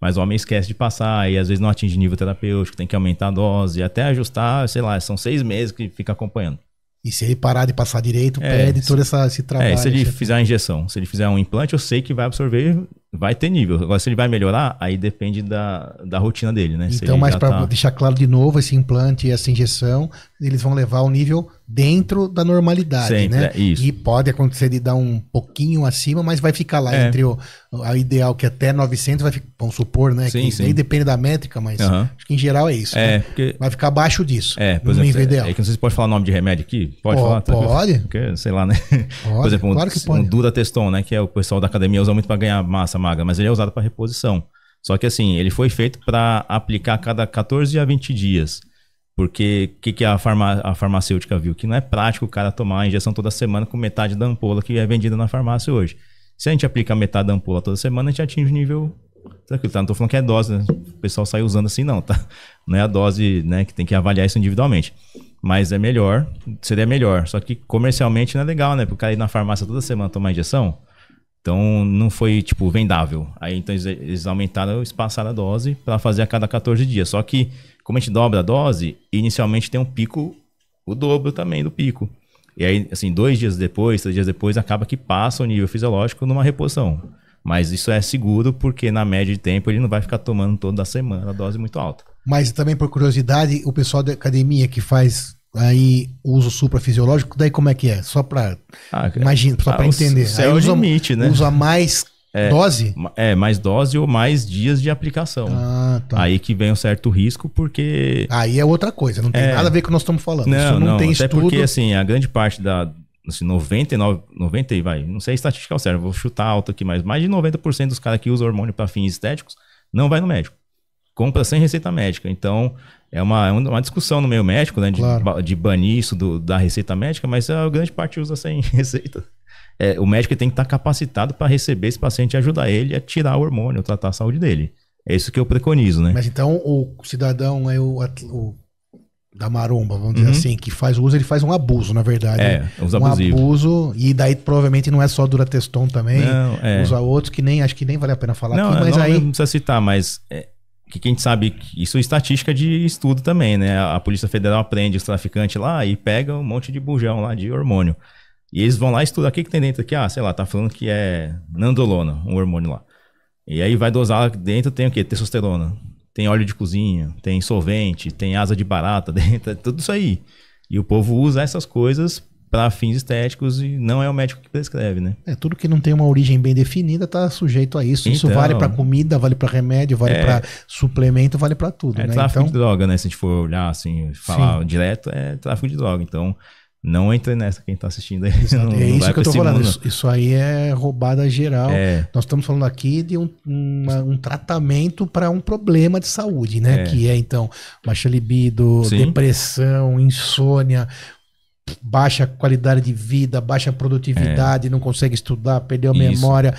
Mas o homem esquece de passar e às vezes não atinge nível terapêutico, tem que aumentar a dose, até ajustar, sei lá, são seis meses que fica acompanhando. E se ele parar de passar direito, é, pede todo essa, esse trabalho. É, se ele fizer a injeção, se ele fizer um implante, eu sei que vai absorver Vai ter nível. Agora, se ele vai melhorar, aí depende da, da rotina dele, né? Então, mas para tá... deixar claro de novo, esse implante e essa injeção, eles vão levar o nível dentro da normalidade, Sempre, né? É, isso. E pode acontecer de dar um pouquinho acima, mas vai ficar lá é. entre o, o ideal, que até 900 vai ficar, vamos supor, né? Sim, que sim. Aí depende da métrica, mas uhum. acho que em geral é isso. É, né? porque... Vai ficar abaixo disso, é, por no exemplo, nível é, ideal. É, é que não sei se pode falar nome de remédio aqui. Pode falar? Tá pode. Porque, sei lá, né? Pode, por exemplo, claro um, que pode. um Teston, né? Que é o pessoal da academia usa muito para ganhar massa mas ele é usado para reposição. Só que assim, ele foi feito para aplicar a cada 14 a 20 dias. Porque o que, que a, farma, a, farmacêutica viu? Que não é prático o cara tomar a injeção toda semana com metade da ampola que é vendida na farmácia hoje. Se a gente aplicar metade da ampola toda semana, a gente atinge o nível tranquilo, tá? Não tô falando que é dose, né? O pessoal sai usando assim, não, tá? Não é a dose, né, que tem que avaliar isso individualmente. Mas é melhor, seria melhor. Só que comercialmente não é legal, né? Porque o cara ir na farmácia toda semana tomar injeção, então não foi tipo vendável. Aí então eles aumentaram, espaçaram a dose para fazer a cada 14 dias. Só que como a gente dobra a dose, inicialmente tem um pico, o dobro também do pico. E aí, assim, dois dias depois, três dias depois, acaba que passa o nível fisiológico numa reposição. Mas isso é seguro porque na média de tempo ele não vai ficar tomando toda a semana a dose muito alta. Mas também por curiosidade, o pessoal da academia que faz Aí uso suprafisiológico, daí como é que é? Só para ah, é. imagina, só ah, para entender. Aí é usa, limite, né? usa mais é, dose? É, mais dose ou mais dias de aplicação. Ah, tá. Aí que vem um certo risco, porque. Aí é outra coisa, não tem é... nada a ver com o que nós estamos falando. Não, Isso não, não tem até estudo. porque, assim, a grande parte da. Assim, 99, 90 vai, não sei a estatística ao certo, vou chutar alto aqui, mas mais de 90% dos caras que usam hormônio para fins estéticos não vai no médico. Compra sem receita médica. Então, é uma, é uma discussão no meio médico, né? De, claro. de banir isso do, da receita médica, mas a ah, grande parte usa sem receita. É, o médico tem que estar capacitado para receber esse paciente e ajudar ele a tirar o hormônio, tratar a saúde dele. É isso que eu preconizo, né? Mas então o cidadão é o, o da maromba, vamos dizer uhum. assim, que faz uso, ele faz um abuso, na verdade. É, né? um abusivo. abuso, e daí provavelmente não é só Durateston também, não, é. usa outros que nem, acho que nem vale a pena falar não, aqui, é, mas não aí... Não precisa citar, mas é, que quem sabe, isso é estatística de estudo também, né? A Polícia Federal prende os traficantes lá e pega um monte de bujão lá de hormônio. E eles vão lá e estudam, o que, que tem dentro aqui? Ah, sei lá, tá falando que é nandolona, um hormônio lá. E aí vai dosar dentro, tem o quê? Testosterona. Tem óleo de cozinha, tem solvente, tem asa de barata dentro, é tudo isso aí. E o povo usa essas coisas para fins estéticos e não é o médico que prescreve, né? É, tudo que não tem uma origem bem definida está sujeito a isso. Então, isso vale para comida, vale para remédio, vale é, para suplemento, vale para tudo, é né? tráfico então, de droga, né? Se a gente for olhar assim, falar sim. direto, é tráfico de droga. Então, não entre nessa quem está assistindo aí. Não, é isso que eu estou falando. Isso, isso, aí é roubada geral. É. Nós estamos falando aqui de um, uma, um tratamento para um problema de saúde, né? É. Que é então baixa libido, Sim. depressão, insônia, baixa qualidade de vida, baixa produtividade, é. não consegue estudar, perdeu a Isso. memória,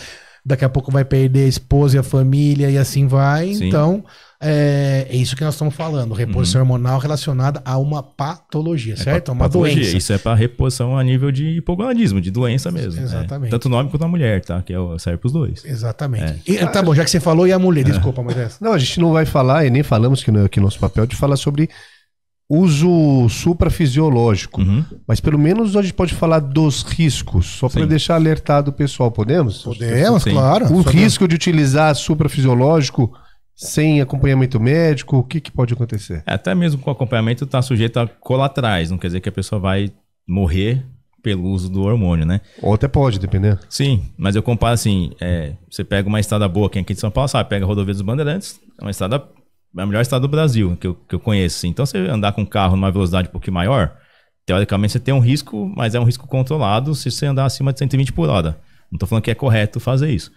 daqui a pouco vai perder a esposa e a família e assim vai. Sim. Então, é, é, isso que nós estamos falando, reposição uhum. hormonal relacionada a uma patologia, é certo? Pa uma patologia. doença. Isso é para reposição a nível de hipogonadismo, de doença mesmo. Né? Exatamente. Tanto o nome quanto a mulher, tá? Que é, serve para os dois. Exatamente. É. E, tá bom, já que você falou, e a mulher? É. Desculpa, mas é Não, a gente não vai falar e nem falamos que, que nosso papel de falar sobre uso suprafisiológico. Uhum. Mas pelo menos a gente pode falar dos riscos, só para deixar alertado o pessoal. Podemos? Podemos, Sim. claro. O risco de utilizar suprafisiológico sem acompanhamento médico, o que, que pode acontecer? É, até mesmo com acompanhamento está sujeito a colaterais, não quer dizer que a pessoa vai morrer pelo uso do hormônio, né? Ou até pode, dependendo. Sim, mas eu comparo assim, é, você pega uma estrada boa, quem é aqui de São Paulo sabe, pega a rodovia dos Bandeirantes, é uma estrada é a melhor estrada do Brasil que eu, que eu conheço. Então, você andar com um carro numa velocidade um pouquinho maior, teoricamente você tem um risco, mas é um risco controlado se você andar acima de 120 por hora. Não estou falando que é correto fazer isso.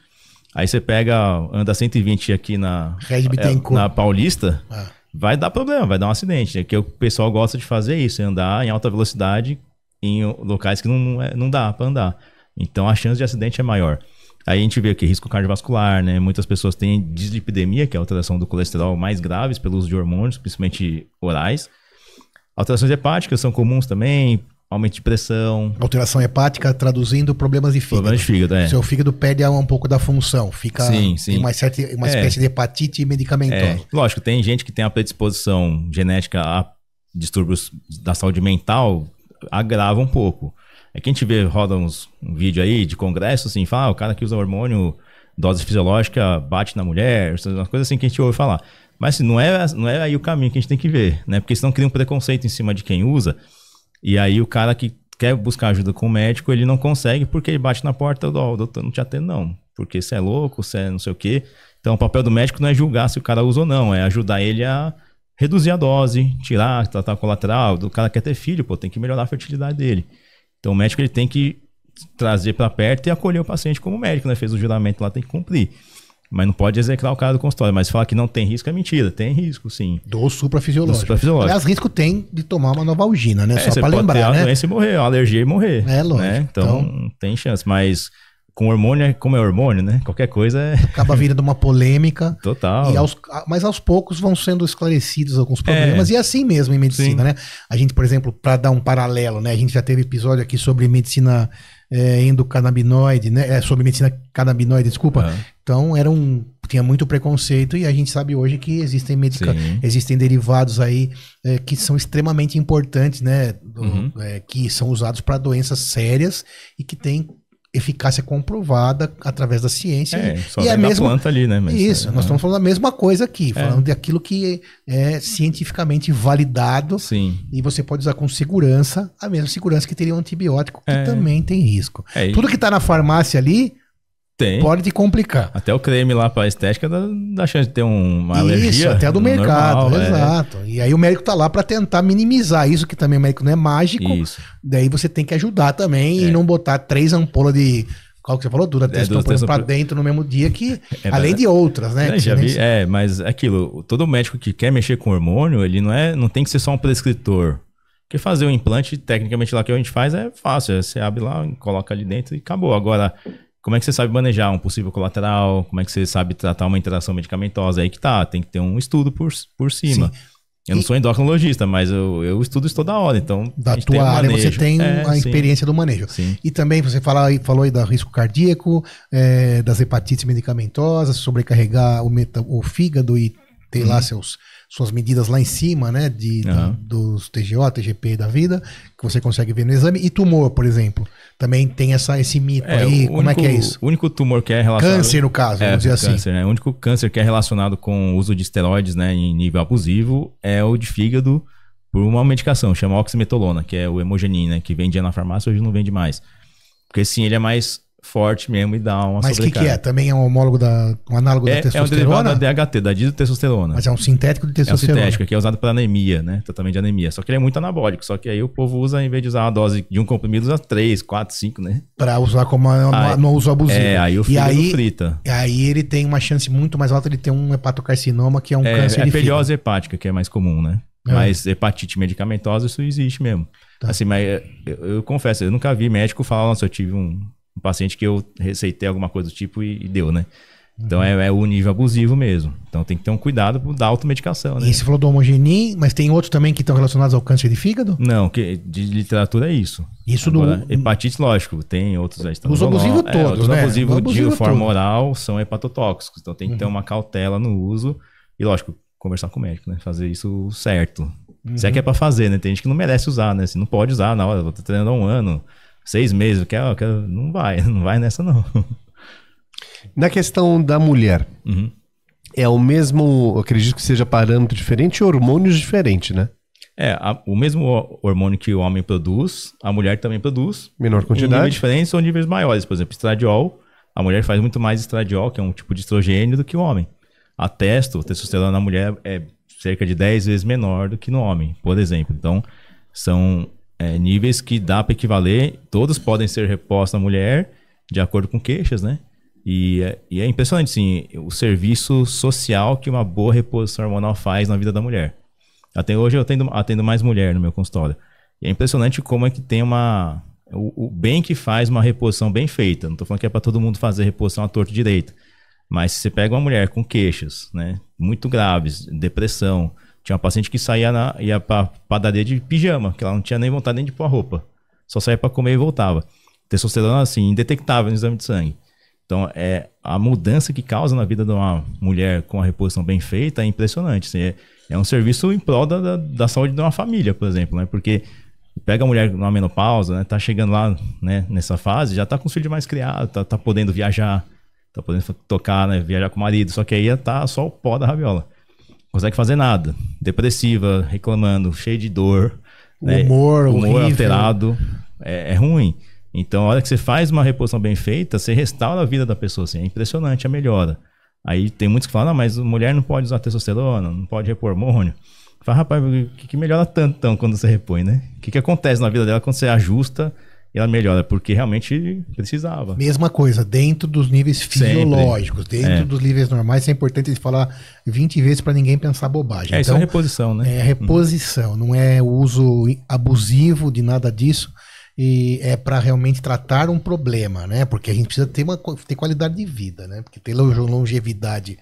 Aí você pega, anda 120 aqui na, é, na Paulista, ah. vai dar problema, vai dar um acidente. É que o pessoal gosta de fazer isso, é andar em alta velocidade em locais que não, não é, dá para andar. Então a chance de acidente é maior. Aí a gente vê aqui risco cardiovascular, né? Muitas pessoas têm dislipidemia, que é a alteração do colesterol mais graves pelo uso de hormônios, principalmente orais. Alterações hepáticas são comuns também, aumento de pressão. Alteração hepática, traduzindo problemas de fígado. Problemas de fígado, é. Seu fígado perde um pouco da função, fica sim, sim. uma, certa, uma é. espécie de hepatite medicamentosa. É. Lógico, tem gente que tem a predisposição genética a distúrbios da saúde mental, agrava um pouco. É que a gente vê, roda uns, um vídeo aí de congresso, assim, fala, ah, o cara que usa hormônio, dose fisiológica, bate na mulher, umas coisas assim que a gente ouve falar. Mas assim, não, é, não é aí o caminho que a gente tem que ver, né? Porque senão cria um preconceito em cima de quem usa, e aí o cara que quer buscar ajuda com o médico, ele não consegue porque ele bate na porta, do oh, doutor, não te atendo não, porque você é louco, você é não sei o quê. Então o papel do médico não é julgar se o cara usa ou não, é ajudar ele a reduzir a dose, tirar, tratar o colateral. O cara quer ter filho, pô, tem que melhorar a fertilidade dele. Então o médico ele tem que trazer para perto e acolher o paciente como médico, né? Fez o juramento lá, tem que cumprir. Mas não pode execrar o cara do consultório. Mas falar que não tem risco é mentira. Tem risco, sim. Do suprafisiológico. Do suprafisiológico. Aliás, risco tem de tomar uma novalgina, né? É, Só para lembrar, né? Você a doença e morrer, a alergia e morrer. É, lógico. Né? Então, então, tem chance. Mas com hormônio, é como é hormônio, né? Qualquer coisa é... Acaba virando uma polêmica. Total. Aos, mas aos poucos vão sendo esclarecidos alguns problemas. É. E é assim mesmo em medicina, Sim. né? A gente, por exemplo, para dar um paralelo, né? A gente já teve episódio aqui sobre medicina é, endocannabinoide, né? É, sobre medicina canabinoide, desculpa. Uhum. Então era um. Tinha muito preconceito e a gente sabe hoje que existem medica, existem derivados aí é, que são extremamente importantes, né? Do, uhum. Eh, que são usados para doenças sérias e que têm eficácia comprovada através da ciência. É, só e é a mesma planta ali, né? Mas, isso, é, nós é. estamos falando da mesma coisa aqui, é. falando é. daquilo que é cientificamente validado. Sim. E você pode usar com segurança, a mesma segurança que teria um antibiótico, que é. também tem risco. É, Tudo que está na farmácia ali tem. Pode te complicar. Até o creme lá para estética dá, dá chance de ter uma isso, alergia. Isso, até do mercado, normal, é. exato. E aí o médico tá lá para tentar minimizar isso, que também o médico não é mágico. Isso. Daí você tem que ajudar também é. e não botar três ampolas de qual que você falou? Dura é, três é, pra para dentro no mesmo dia que, é, além de outras, né? Já vi, É, mas é aquilo, todo médico que quer mexer com hormônio, ele não é, não tem que ser só um prescritor. Porque fazer o um implante, tecnicamente lá que a gente faz é fácil, você abre lá, coloca ali dentro e acabou. Agora, como é que você sabe manejar um possível colateral? Como é que você sabe tratar uma interação medicamentosa? É aí que tá, tem que ter um estudo por, por cima. Sim. Eu não sou endocrinologista, mas eu, eu estudo isso toda hora, então. Da tua um área você tem é, a sim. experiência do manejo. Sim. E também você fala, falou aí do risco cardíaco, é, das hepatites medicamentosas, sobrecarregar o, meta, o fígado e ter uhum. lá seus suas medidas lá em cima, né? De, uhum. de, dos TGO, TGP da vida, que você consegue ver no exame. E tumor, por exemplo. Também tem essa, esse mito é, aí. Como único, é que é isso? O único tumor que é relacionado. Câncer, no caso, é, vamos dizer assim. câncer, assim. Né? O único câncer que é relacionado com o uso de esteroides né, em nível abusivo é o de fígado por uma medicação, chama oximetolona, que é o hemogenin, né, que vendia na farmácia, hoje não vende mais. Porque sim, ele é mais forte mesmo e dá uma Mas o que, que, é? Também é um homólogo da. um análogo é, da testosterona? É um derivado da DHT, da didotestosterona. Mas é um sintético de testosterona. É um sintético, que é usado para anemia, né? Tratamento de anemia. Só que ele é muito anabólico. Só que aí o povo usa, em vez de usar uma dose de um comprimido, usa três, quatro, cinco, né? Para usar como aí, não uso abusivo. É, aí o fígado aí, E Aí ele tem uma chance muito mais alta de ter um hepatocarcinoma, que é um é, câncer. É a periose hepática, que é mais comum, né? É. Mas hepatite medicamentosa, isso existe mesmo. Tá. Assim, mas é, eu, eu, confesso, eu nunca vi médico falar, nossa, eu tive um um paciente que eu receitei alguma coisa do tipo e, e deu, né? Então uhum. é, é, o nível abusivo mesmo. Então tem que ter um cuidado da automedicação, né? E você falou do homogenin, mas tem outros também que estão relacionados ao câncer de fígado? Não, que de literatura é isso. Isso Agora, do. Hepatite, lógico, tem outros estão Os abusivos é, todos, né? Os abusivos abusivo de forma oral são hepatotóxicos. Então tem que uhum. ter uma cautela no uso. E lógico, conversar com o médico, né? Fazer isso certo. Uhum. Se é que é uhum. pra fazer, né? Tem gente que não merece usar, né? Você não pode usar na hora, vou estar treinando há um ano seis meses, que, é, que é, não vai, não vai nessa não. Na questão da mulher, uhum. é o mesmo, acredito que seja parâmetro diferente e hormônios diferentes, né? É, a, o mesmo hormônio que o homem produz, a mulher também produz. Menor quantidade. Em níveis diferentes ou níveis maiores. Por exemplo, estradiol, a mulher faz muito mais estradiol, que é um tipo de estrogênio, do que o homem. A testo, a testosterona na mulher é cerca de 10 vezes menor do que no homem, por exemplo. Então, são é, níveis que dá para equivaler, todos podem ser repostos à mulher de acordo com queixas, né? E, é, e é impressionante, sim, o serviço social que uma boa reposição hormonal faz na vida da mulher. Até hoje eu atendo, atendo mais mulher no meu consultório. E é impressionante como é que tem uma. O, o bem que faz uma reposição bem feita. Não estou falando que é para todo mundo fazer reposição à torto direito. Mas se você pega uma mulher com queixas, né? Muito graves, depressão, tinha uma paciente que saía na, ia pra padaria de pijama, que ela não tinha nem vontade nem de pôr a roupa. Só saía para comer e voltava. Testosterona, assim, indetectável no exame de sangue. Então, é, a mudança que causa na vida de uma mulher com a reposição bem feita é impressionante. Assim, é, é, um serviço em prol da, da, saúde de uma família, por exemplo, né? Porque pega a mulher numa menopausa, né? Tá chegando lá, né? Nessa fase, já tá com os filhos mais criados, tá, tá podendo viajar, tá podendo tocar, né? Viajar com o marido. Só que aí tá só o pó da raviola consegue fazer nada. Depressiva, reclamando, cheia de dor. Né? Humor, humor horrível. alterado. É, é, ruim. Então, a hora que você faz uma reposição bem feita, você restaura a vida da pessoa. Assim, é impressionante a melhora. Aí tem muitos que falam, ah, mas mulher não pode usar testosterona, não pode repor hormônio. Fala, rapaz, o que, que melhora tanto então, quando você repõe, né? O que, que acontece na vida dela quando você ajusta e ela melhora, porque realmente precisava. Mesma coisa, dentro dos níveis fisiológicos, Sempre. dentro é. dos níveis normais, é importante falar 20 vezes para ninguém pensar bobagem. É, então, isso é então, reposição, né? É reposição, uhum. não é uso abusivo de nada disso. E é para realmente tratar um problema, né? Porque a gente precisa ter, uma, ter qualidade de vida, né? Porque ter longevidade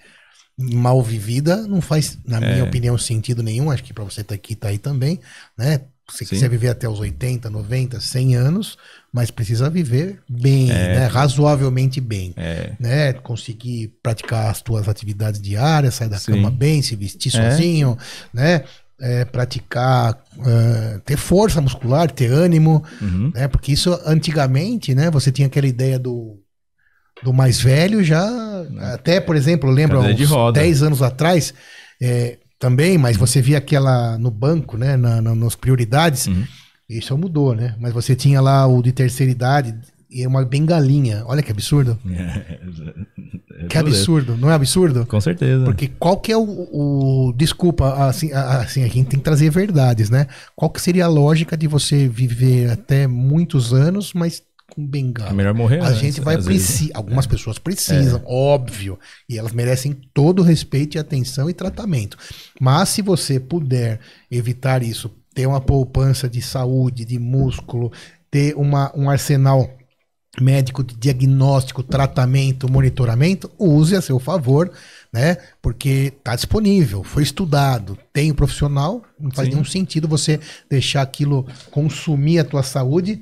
mal vivida não faz, na é. minha opinião, sentido nenhum. Acho que para você estar tá aqui, tá aí também, né? Se Sim. quiser viver até os 80, 90, 100 anos, mas precisa viver bem, é. né? razoavelmente bem. É. Né? Conseguir praticar as tuas atividades diárias, sair da Sim. cama bem, se vestir é. sozinho, né? É, praticar, uh, ter força muscular, ter ânimo, uhum. né? porque isso antigamente, né? Você tinha aquela ideia do, do mais velho já, né. até por exemplo, lembra uns 10 anos atrás, é, também, mas uhum. você via aquela no banco, né? Na, na, nas prioridades. Uhum. Isso mudou, né? Mas você tinha lá o de terceira idade e é uma bengalinha. Olha que absurdo. É, é, é, que absurdo, não é absurdo? Com certeza. Porque qual que é o. o desculpa, assim, assim, a gente tem que trazer verdades, né? Qual que seria a lógica de você viver até muitos anos, mas com bengala. É melhor morrer. A gente vai precisar. Algumas é. pessoas precisam, é. óbvio. E elas merecem todo o respeito e atenção e tratamento. Mas se você puder evitar isso, ter uma poupança de saúde, de músculo, ter uma, um arsenal médico de diagnóstico, tratamento, monitoramento, use a seu favor, né? Porque está disponível, foi estudado, tem um profissional, não faz Sim. nenhum sentido você deixar aquilo consumir a tua saúde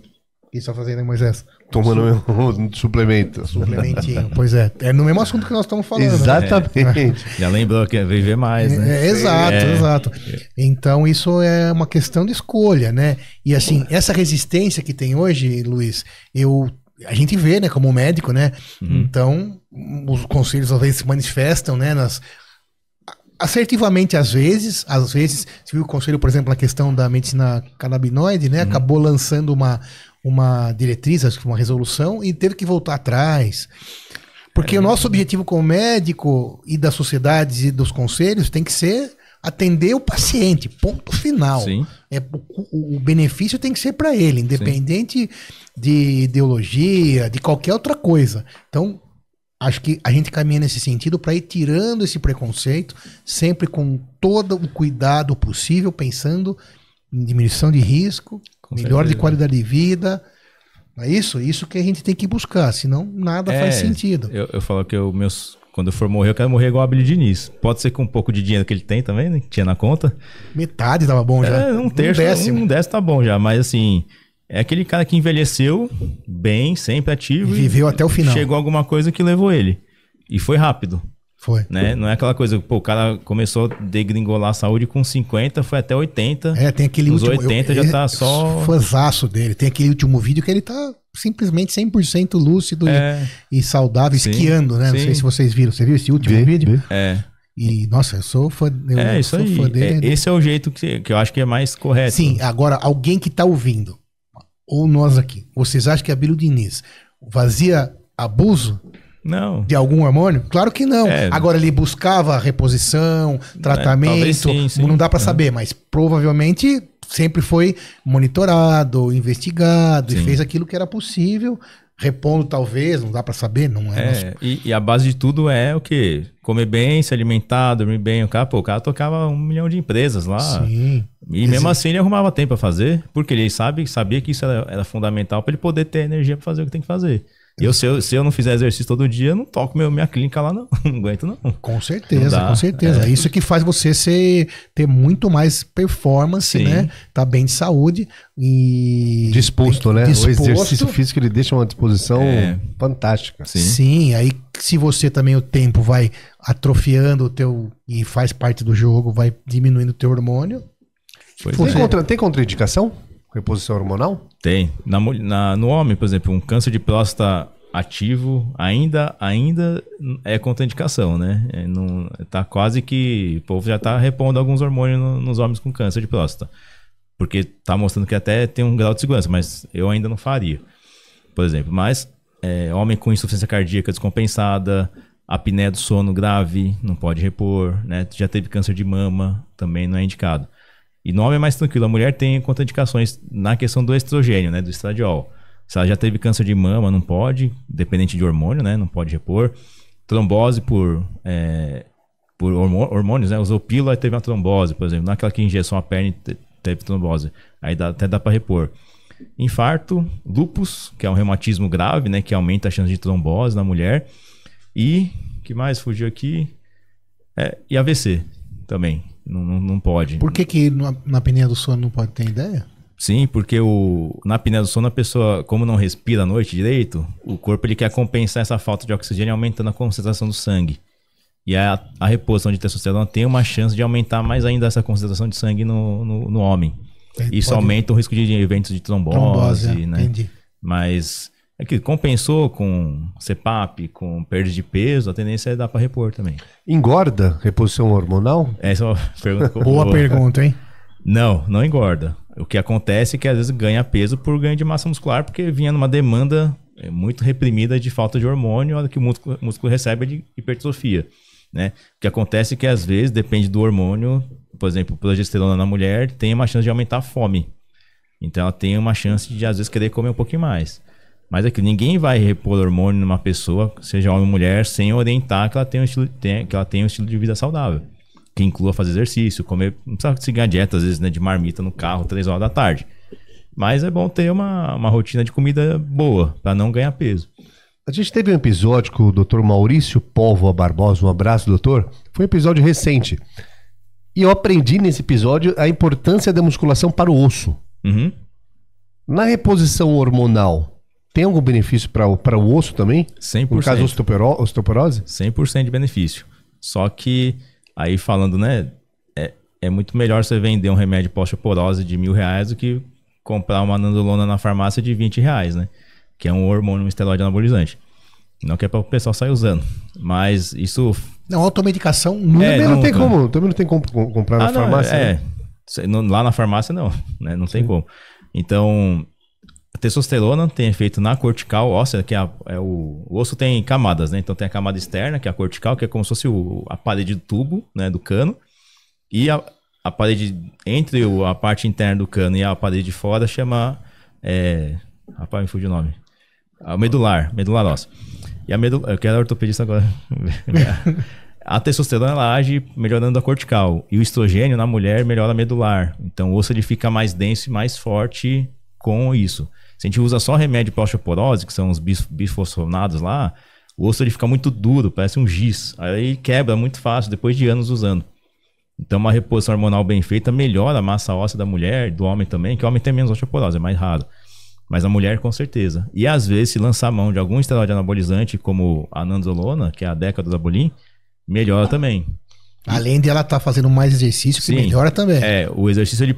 e só fazendo, Moisés? Tomando um suplemento. Suplementinho, pois é. É no mesmo assunto que nós estamos falando. Né? Exatamente. Né? É. Já lembrou que é viver mais, né? É, exato, é. exato. Então, isso é uma questão de escolha, né? E assim, essa resistência que tem hoje, Luiz, eu a gente vê, né, como médico, né? Uhum. Então, os conselhos às vezes se manifestam, né, nas assertivamente às vezes, às vezes, se viu o conselho, por exemplo, na questão da medicina canabinoide, né, uhum. acabou lançando uma uma diretriz, acho que uma resolução, e teve que voltar atrás. Porque é. o nosso objetivo como médico e das sociedades e dos conselhos tem que ser atender o paciente, ponto final. Sim. É, o, o benefício tem que ser para ele, independente Sim. de ideologia, de qualquer outra coisa. Então, acho que a gente caminha nesse sentido para ir tirando esse preconceito, sempre com todo o cuidado possível, pensando em diminuição de risco com melhor certeza. de qualidade de vida. É isso? Isso que a gente tem que buscar, senão nada é, faz sentido. Eu, eu falo que eu, meus, quando eu for morrer, eu quero morrer igual a Abílio Diniz. Pode ser com um pouco de dinheiro que ele tem também, né? Que tinha na conta. Metade tava bom já. É, um terço, um décimo. Um décimo tá bom já, mas assim... É aquele cara que envelheceu bem, sempre ativo. E viveu e até o final. Chegou alguma coisa que levou ele. E foi rápido. Foi. Né? Não é aquela coisa, pô, o cara começou a degringolar a saúde com 50, foi até 80. É, tem aquele Os 80 eu, já é, tá só. Fãzaço dele. Tem aquele último vídeo que ele tá simplesmente 100% lúcido é. e, e, saudável, sim, esquiando, né? Sim. Não sei se vocês viram. Você viu esse último vi, vídeo? Vi. É. E, nossa, eu sou fã, eu é, isso aí. É, esse é o jeito que, que eu acho que é mais correto. Sim, agora, alguém que tá ouvindo, ou nós aqui, vocês acham que é a Abílio Diniz vazia abuso? Não. De algum hormônio? Claro que não. É, Agora ele buscava reposição, né? tratamento. Né? Sim, sim, não dá para é. saber, mas provavelmente sempre foi monitorado, investigado sim. e fez aquilo que era possível, repondo talvez, não dá para saber, não é. é e, e, a base de tudo é o que comer bem, se alimentar, dormir bem. O cara, pô, o cara tocava um milhão de empresas lá. Sim. E mesmo assim ele arrumava tempo para fazer, porque ele sabe, sabia que isso era, era fundamental para ele poder ter energia para fazer o que tem que fazer. Eu se, eu, se eu não fizer exercício todo dia, eu não toco meu, minha clínica lá, não. Não aguento, não. Com certeza, não com certeza. É. é. Isso que faz você ser, ter muito mais performance, Sim. né? Tá bem de saúde e. Disposto, né? Disposto. O exercício físico ele deixa uma disposição é. fantástica. Sim. Sim, aí se você também o tempo vai atrofiando o teu. e faz parte do jogo, vai diminuindo o teu hormônio. Pois tem, é. contra, reposição hormonal? Tem. Na, na, no homem, por exemplo, um câncer de próstata ativo ainda ainda é contraindicação, né? É, não, tá quase que o povo já está repondo alguns hormônios no, nos homens com câncer de próstata. Porque tá mostrando que até tem um grau de segurança, mas eu ainda não faria, por exemplo. Mas é, homem com insuficiência cardíaca descompensada, apneia do sono grave, não pode repor, né? Já teve câncer de mama, também não é indicado. E no homem é mais tranquilo. A mulher tem contraindicações na questão do estrogênio, né? Do estradiol. Se ela já teve câncer de mama, não pode, dependente de hormônio, né? Não pode repor. Trombose por, é, por hormônios, né? Usou pílula e teve uma trombose, por exemplo. Naquela é que injeção a perna e teve trombose. Aí dá, até dá para repor. Infarto, lupus, que é um reumatismo grave, né? Que aumenta a chance de trombose na mulher. E, que mais fugiu aqui? É, e AVC também. Não, não, não pode. Por que, que na, na apneia do sono não pode ter ideia? Sim, porque o, na apneia do sono a pessoa, como não respira à noite direito, o corpo ele quer compensar essa falta de oxigênio aumentando a concentração do sangue. E a, a reposição de testosterona tem uma chance de aumentar mais ainda essa concentração de sangue no, no, no homem. Isso pode... aumenta o risco de eventos de trombose, trombose é, né? Entendi. Mas é que compensou com CPAP, com perda de peso, a tendência é dar para repor também. Engorda reposição hormonal? Essa é uma pergunta boa. boa pergunta, hein? Não, não engorda. O que acontece é que às vezes ganha peso por ganho de massa muscular, porque vinha numa demanda é, muito reprimida de falta de hormônio, a que o músculo, músculo recebe é de hipertrofia. Né? O que acontece é que às vezes depende do hormônio, por exemplo, progesterona na mulher tem uma chance de aumentar a fome. Então ela tem uma chance de às vezes querer comer um pouquinho mais. Mas é que ninguém vai repor hormônio numa pessoa, seja homem ou mulher, sem orientar que ela tenha um estilo, que ela tenha um estilo de vida saudável. Que inclua fazer exercício, comer. Não precisa seguir a dieta, às vezes, né? De marmita no carro, três horas da tarde. Mas é bom ter uma, uma rotina de comida boa, para não ganhar peso. A gente teve um episódio com o Dr. Maurício Povoa Barbosa. Um abraço, doutor. Foi um episódio recente. E eu aprendi nesse episódio a importância da musculação para o osso. Uhum. Na reposição hormonal, tem algum benefício para o osso também? 100%. No caso, osteoporose? 100% de benefício. Só que, aí falando, né? É, é muito melhor você vender um remédio para osteoporose de mil reais do que comprar uma nandolona na farmácia de 20 reais, né? Que é um hormônio, um esteroide anabolizante. Não que é para o pessoal sair usando. Mas isso. Não, automedicação é, também não, tem como. Também não tem como comprar ah, na não, farmácia. É. Né? É, lá na farmácia não, né? Não Sim. tem como. Então, a testosterona tem efeito na cortical óssea, que é, a, é o, o, osso tem camadas, né? Então tem a camada externa, que é a cortical, que é como se fosse o, a parede do tubo, né, do cano. E a, a parede entre o, a parte interna do cano e a parede de fora chama. É, rapaz, me fugiu o nome. A medular, medular óssea. E a medula, Eu quero ortopedista agora. A testosterona ela age melhorando a cortical e o estrogênio na mulher melhora a medular. Então o osso ele fica mais denso e mais forte com isso. Se a gente usa só remédio para osteoporose, que são os bisfosfonados lá, o osso ele fica muito duro, parece um giz. Aí quebra muito fácil depois de anos usando. Então, uma reposição hormonal bem feita melhora a massa óssea da mulher, do homem também, que o homem tem menos osteoporose, é mais raro. Mas a mulher, com certeza. E às vezes, se lançar mão de algum esteroide anabolizante, como a nandrolona, que é a década do abolim, melhora também. Além de ela estar tá fazendo mais exercício, que Sim, melhora também. É, o exercício ele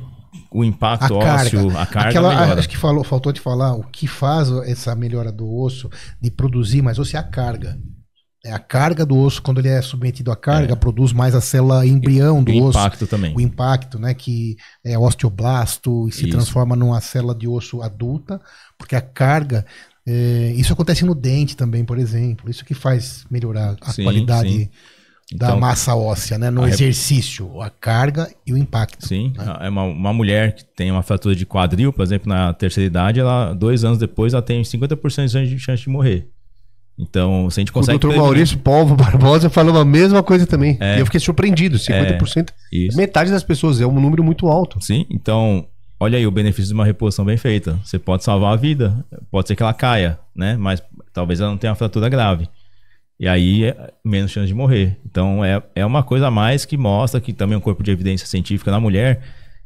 o impacto a ósseo, carga. a carga Aquela, ah, melhora. Acho que falou, faltou te falar o que faz essa melhora do osso de produzir mais osso é a carga. É a carga do osso, quando ele é submetido à carga, é. produz mais a célula embrião do o osso. O impacto também. O impacto, né? Que é osteoblasto e se isso. transforma numa célula de osso adulta, porque a carga. É, isso acontece no dente também, por exemplo. Isso que faz melhorar a sim, qualidade. Sim então, da massa óssea, né? No a exercício, a carga e o impacto. Sim, né? é uma, uma mulher que tem uma fratura de quadril, por exemplo, na terceira idade, ela dois anos depois ela tem 50% de chance de morrer. Então, se a gente consegue. O doutor Maurício Polvo Barbosa falou a mesma coisa também. É, e eu fiquei surpreendido: 50%. É, Metade das pessoas, é um número muito alto. Sim, então, olha aí o benefício de uma reposição bem feita. Você pode salvar a vida, pode ser que ela caia, né? Mas talvez ela não tenha uma fratura grave. E aí, é menos chance de morrer. Então, é, é uma coisa a mais que mostra que também é um corpo de evidência científica na mulher,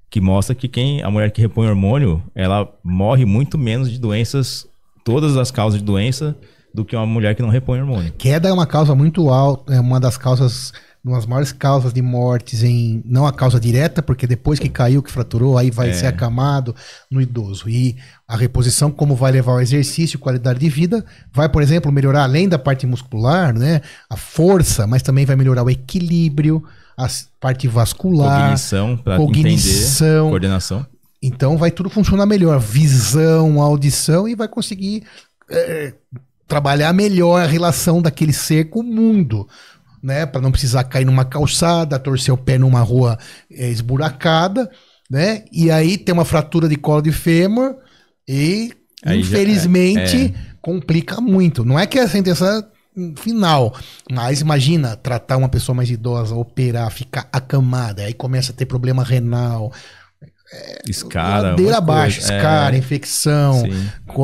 que mostra que quem a mulher que repõe hormônio, ela morre muito menos de doenças, todas as causas de doença, do que uma mulher que não repõe hormônio. Queda é uma causa muito alta, é uma das causas numas maiores causas de mortes em não a causa direta, porque depois que caiu, que fraturou, aí vai é. ser acamado no idoso. E a reposição, como vai levar ao exercício, qualidade de vida, vai, por exemplo, melhorar além da parte muscular, né, a força, mas também vai melhorar o equilíbrio, a parte vascular, cognição, cognição, entender, coordenação. Então vai tudo funcionar melhor, visão, audição e vai conseguir é, trabalhar melhor a relação daquele ser com o mundo né? Para não precisar cair numa calçada, torcer o pé numa rua é, esburacada, né? E aí tem uma fratura de colo de fêmur e aí infelizmente é, é. complica muito. Não é que é a sentença final. Mas imagina tratar uma pessoa mais idosa, operar, ficar acamada, aí começa a ter problema renal. Eh, é, escara. Ladeira abaixo, escara, é, infecção,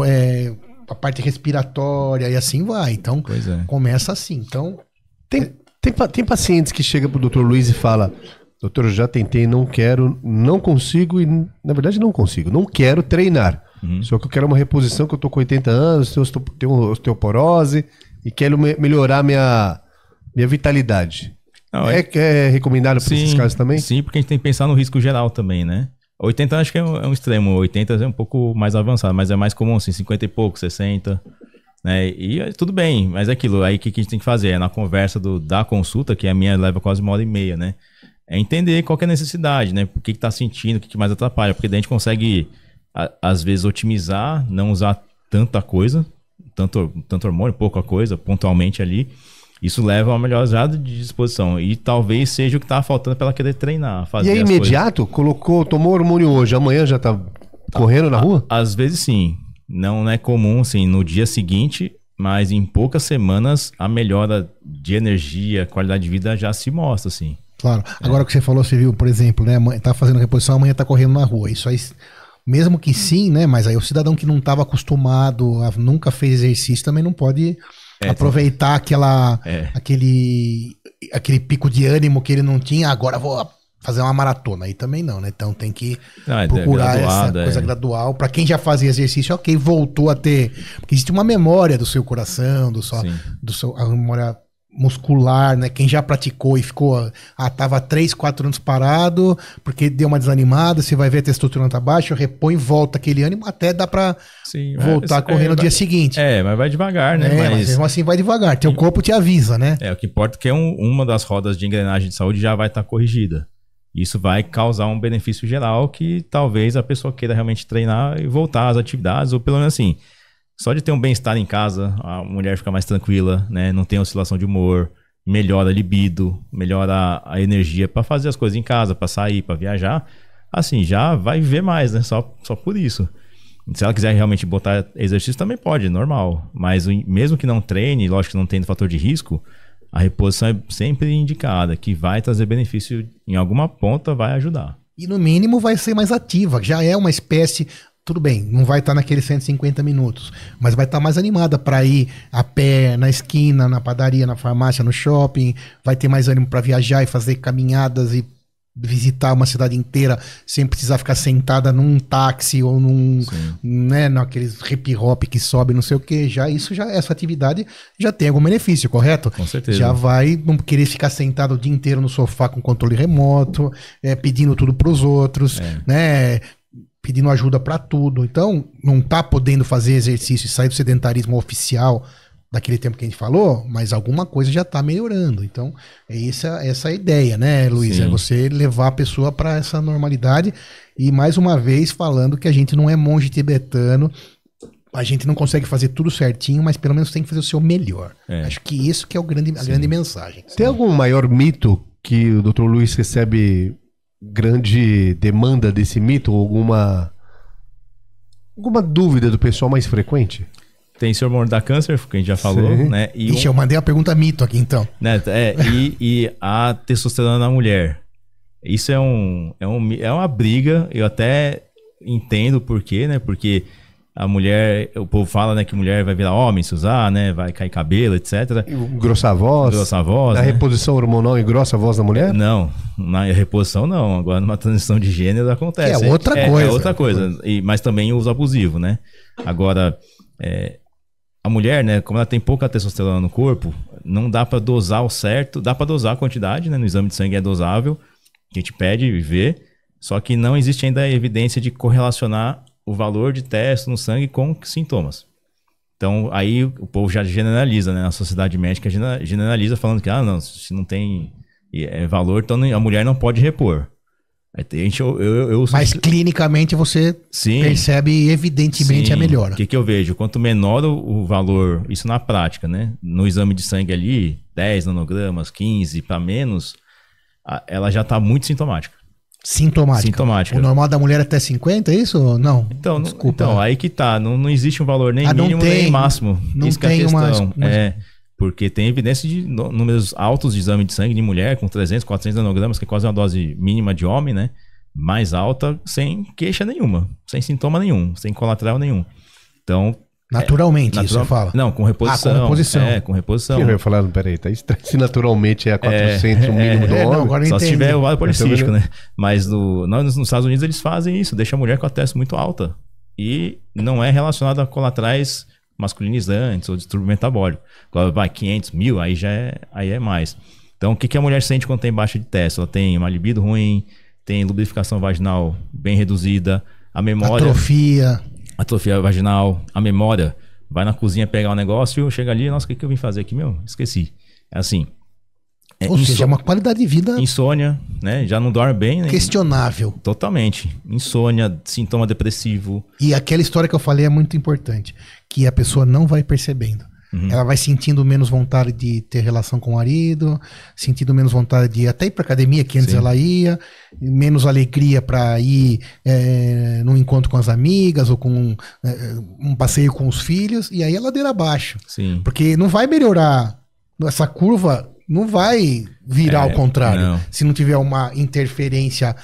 é, a parte respiratória e assim vai. Então, é. começa assim. Então. Tem, é tem, tem pacientes que chega pro doutor Luiz e fala: Doutor, já tentei, não quero, não consigo, e na verdade não consigo, não quero treinar. Uhum. Só que eu quero uma reposição, que eu tô com 80 anos, tenho osteoporose e quero me, melhorar minha, minha vitalidade. Não, é, é, é recomendado para esses casos também? Sim, porque a gente tem que pensar no risco geral também, né? 80 acho que é um, é um extremo, 80 é um pouco mais avançado, mas é mais comum, assim, 50 e pouco, 60. Né? E tudo bem, mas é aquilo. Aí o que, que a gente tem que fazer? É na conversa do, da consulta, que a minha leva quase uma hora e meia, né? É entender qual é a necessidade, né? O que está sentindo, o que, que, mais atrapalha. Porque daí a gente consegue, a, às vezes, otimizar, não usar tanta coisa, tanto, tanto hormônio, pouca coisa, pontualmente ali. Isso leva a uma melhorada de disposição. E talvez seja o que está faltando para ela querer treinar. Fazer e é imediato? Colocou, tomou hormônio hoje, amanhã já está correndo na rua? Às vezes sim. Não é comum, assim, no dia seguinte, mas em poucas semanas a melhora de energia, qualidade de vida já se mostra, assim. Claro. É. Agora que você falou, você viu, por exemplo, né? Tá fazendo reposição, amanhã tá correndo na rua. Isso aí, mesmo que hum. sim, né? Mas aí o cidadão que não estava acostumado, a, nunca fez exercício, também não pode é, aproveitar sim. aquela, é. aquele, aquele pico de ânimo que ele não tinha. Agora vou fazer uma maratona aí também não, né? Então tem que ah, é procurar é essa coisa é. gradual. Para quem já fazia exercício, ok, voltou a ter. Porque existe uma memória do seu coração, do, sua, do seu, a memória muscular, né? Quem já praticou e ficou, ah, tava três quatro anos parado, porque deu uma desanimada, você vai ver a testosterona tá baixa, repõe, volta aquele ânimo, até dá para é, voltar é, a correr é, no vai, dia seguinte. É, mas vai devagar, né? É, mas, mas mesmo assim vai devagar, teu corpo te avisa, né? É, o que importa é que é um, uma das rodas de engrenagem de saúde já vai estar tá corrigida. Isso vai causar um benefício geral que talvez a pessoa queira realmente treinar e voltar às atividades, ou pelo menos assim, só de ter um bem-estar em casa, a mulher fica mais tranquila, né? Não tem oscilação de humor, melhora a libido, melhora a energia para fazer as coisas em casa, para sair, para viajar. Assim, já vai viver mais, né? Só, só por isso. Se ela quiser realmente botar exercício, também pode, normal. Mas mesmo que não treine, lógico que não tem fator de risco, a reposição é sempre indicada, que vai trazer benefício em alguma ponta, vai ajudar. E no mínimo vai ser mais ativa, já é uma espécie. Tudo bem, não vai estar tá naqueles 150 minutos, mas vai estar tá mais animada para ir a pé, na esquina, na padaria, na farmácia, no shopping. Vai ter mais ânimo para viajar e fazer caminhadas e visitar uma cidade inteira sem precisar ficar sentada num táxi ou num, né, naqueles hip hop que sobe, não sei o que, já isso já essa atividade já tem algum benefício, correto? Com certeza. Já vai não querer ficar sentado o dia inteiro no sofá com controle remoto, é, pedindo tudo para os outros, é. né? Pedindo ajuda para tudo. Então, não tá podendo fazer exercício e sair do sedentarismo oficial daquele tempo que a gente falou, mas alguma coisa já está melhorando. Então, é essa, essa a ideia, né, Luiz? É Sim. É você levar a pessoa para essa normalidade. E mais uma vez, falando que a gente não é monge tibetano, a gente não consegue fazer tudo certinho, mas pelo menos tem que fazer o seu melhor. É. Acho que isso que é o grande, a grande mensagem. Tem algum maior mito que o Dr. Luiz recebe grande demanda desse mito? Alguma alguma dúvida do pessoal mais frequente? Tem seu hormônio da câncer, que a gente já falou, Sim. né? E Ixi, um... eu mandei a pergunta mito aqui, então. Né? É, e, e a testosterona na mulher. Isso é, um, é, um, é uma briga, eu até entendo por quê, né? Porque a mulher, o povo fala, né, que mulher vai virar homem se usar, né, vai cair cabelo, etc. Grossa voz. Grossa voz. A né? reposição hormonal e grossa voz da mulher? Não, na reposição não. Agora numa transição de gênero acontece. É outra é, é coisa. É outra coisa. E, mas também o uso abusivo, né? Agora, é, a mulher, né, como ela tem pouca testosterona no corpo, não dá para dosar o certo, dá para dosar a quantidade, né, no exame de sangue é dosável, que a gente pede e vê, só que não existe ainda evidência de correlacionar o valor de testo no sangue com sintomas. Então, aí o povo já generaliza, né? A sociedade médica generaliza falando que, ah, não, se não tem é valor, então a mulher não pode repor. A gente, eu, eu, eu Mas clinicamente você sim, percebe evidentemente sim. a melhora. O que, que eu vejo? Quanto menor o, o, valor, isso na prática, né? No exame de sangue ali, 10 nanogramas, 15 para menos, a, ela já está muito sintomática. Sintomática. Sintomática. O normal da mulher é até 50, é isso? Não. Então, Desculpa. Então, aí que tá. Não, não existe um valor nem ah, mínimo tem, nem máximo. Não isso tem que é uma, uma... É. Porque tem evidência de números altos de exame de sangue de mulher com 300, 400 nanogramas, que é quase uma dose mínima de homem, né? Mais alta, sem queixa nenhuma, sem sintoma nenhum, sem colateral nenhum. Então, é, Naturalmente, é, natural... isso você fala? Não, com reposição. Ah, com reposição. É, com reposição. Eu ia falar, peraí, tá Se naturalmente é 400, é, o mínimo é, do é, homem. Não, agora Só entendi. se tiver o lado policístico, né? Mas no, nos Estados Unidos eles fazem isso, deixa a mulher com a testa muito alta. E não é relacionado a colaterais masculinizantes ou distúrbio metabólico. Agora vai 500 mil, aí já é, aí é mais. Então, o que, que a mulher sente quando tem baixa de teste? Ela tem uma libido ruim, tem lubrificação vaginal bem reduzida, a memória. Atrofia. Atrofia vaginal, a memória. Vai na cozinha pegar um negócio, chega ali, nossa, o que, que eu vim fazer aqui, meu? Esqueci. É assim. É Ou seja, é uma qualidade de vida. Insônia, né? Já não dorme bem. Né? Questionável. Totalmente. Insônia, sintoma depressivo. E aquela história que eu falei é muito importante que a pessoa não vai percebendo. Uhum. Ela vai sentindo menos vontade de ter relação com o marido, sentindo menos vontade de ir até ir para academia, que antes Sim. ela ia, menos alegria para ir é, num encontro com as amigas ou com um, é, um passeio com os filhos, e aí a ladeira abaixo. Porque não vai melhorar essa curva, não vai virar é, ao contrário, não. se não tiver uma interferência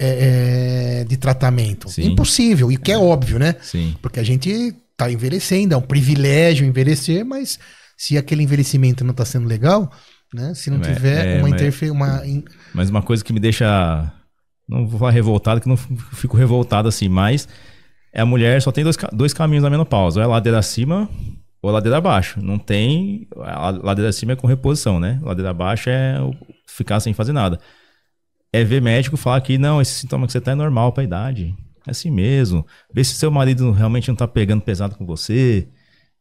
é, de tratamento. Sim. Impossível, e que é, é. óbvio, né? Sim. Porque a gente tá envelhecendo, é um privilégio envelhecer, mas se aquele envelhecimento não está sendo legal, né? Se não tiver é, uma interferência. Uma... Mas uma coisa que me deixa. Não vou falar revoltado, que não fico revoltado assim, mas é a mulher só tem dois, dois caminhos na menopausa. Ou é ladeira acima ou ladeira abaixo. Não tem. A ladeira acima é com reposição, né? Ladeira abaixo é ficar sem fazer nada. É ver médico falar que não, esse sintoma que você tá é normal para a idade. É assim mesmo. Vê se seu marido realmente não tá pegando pesado com você.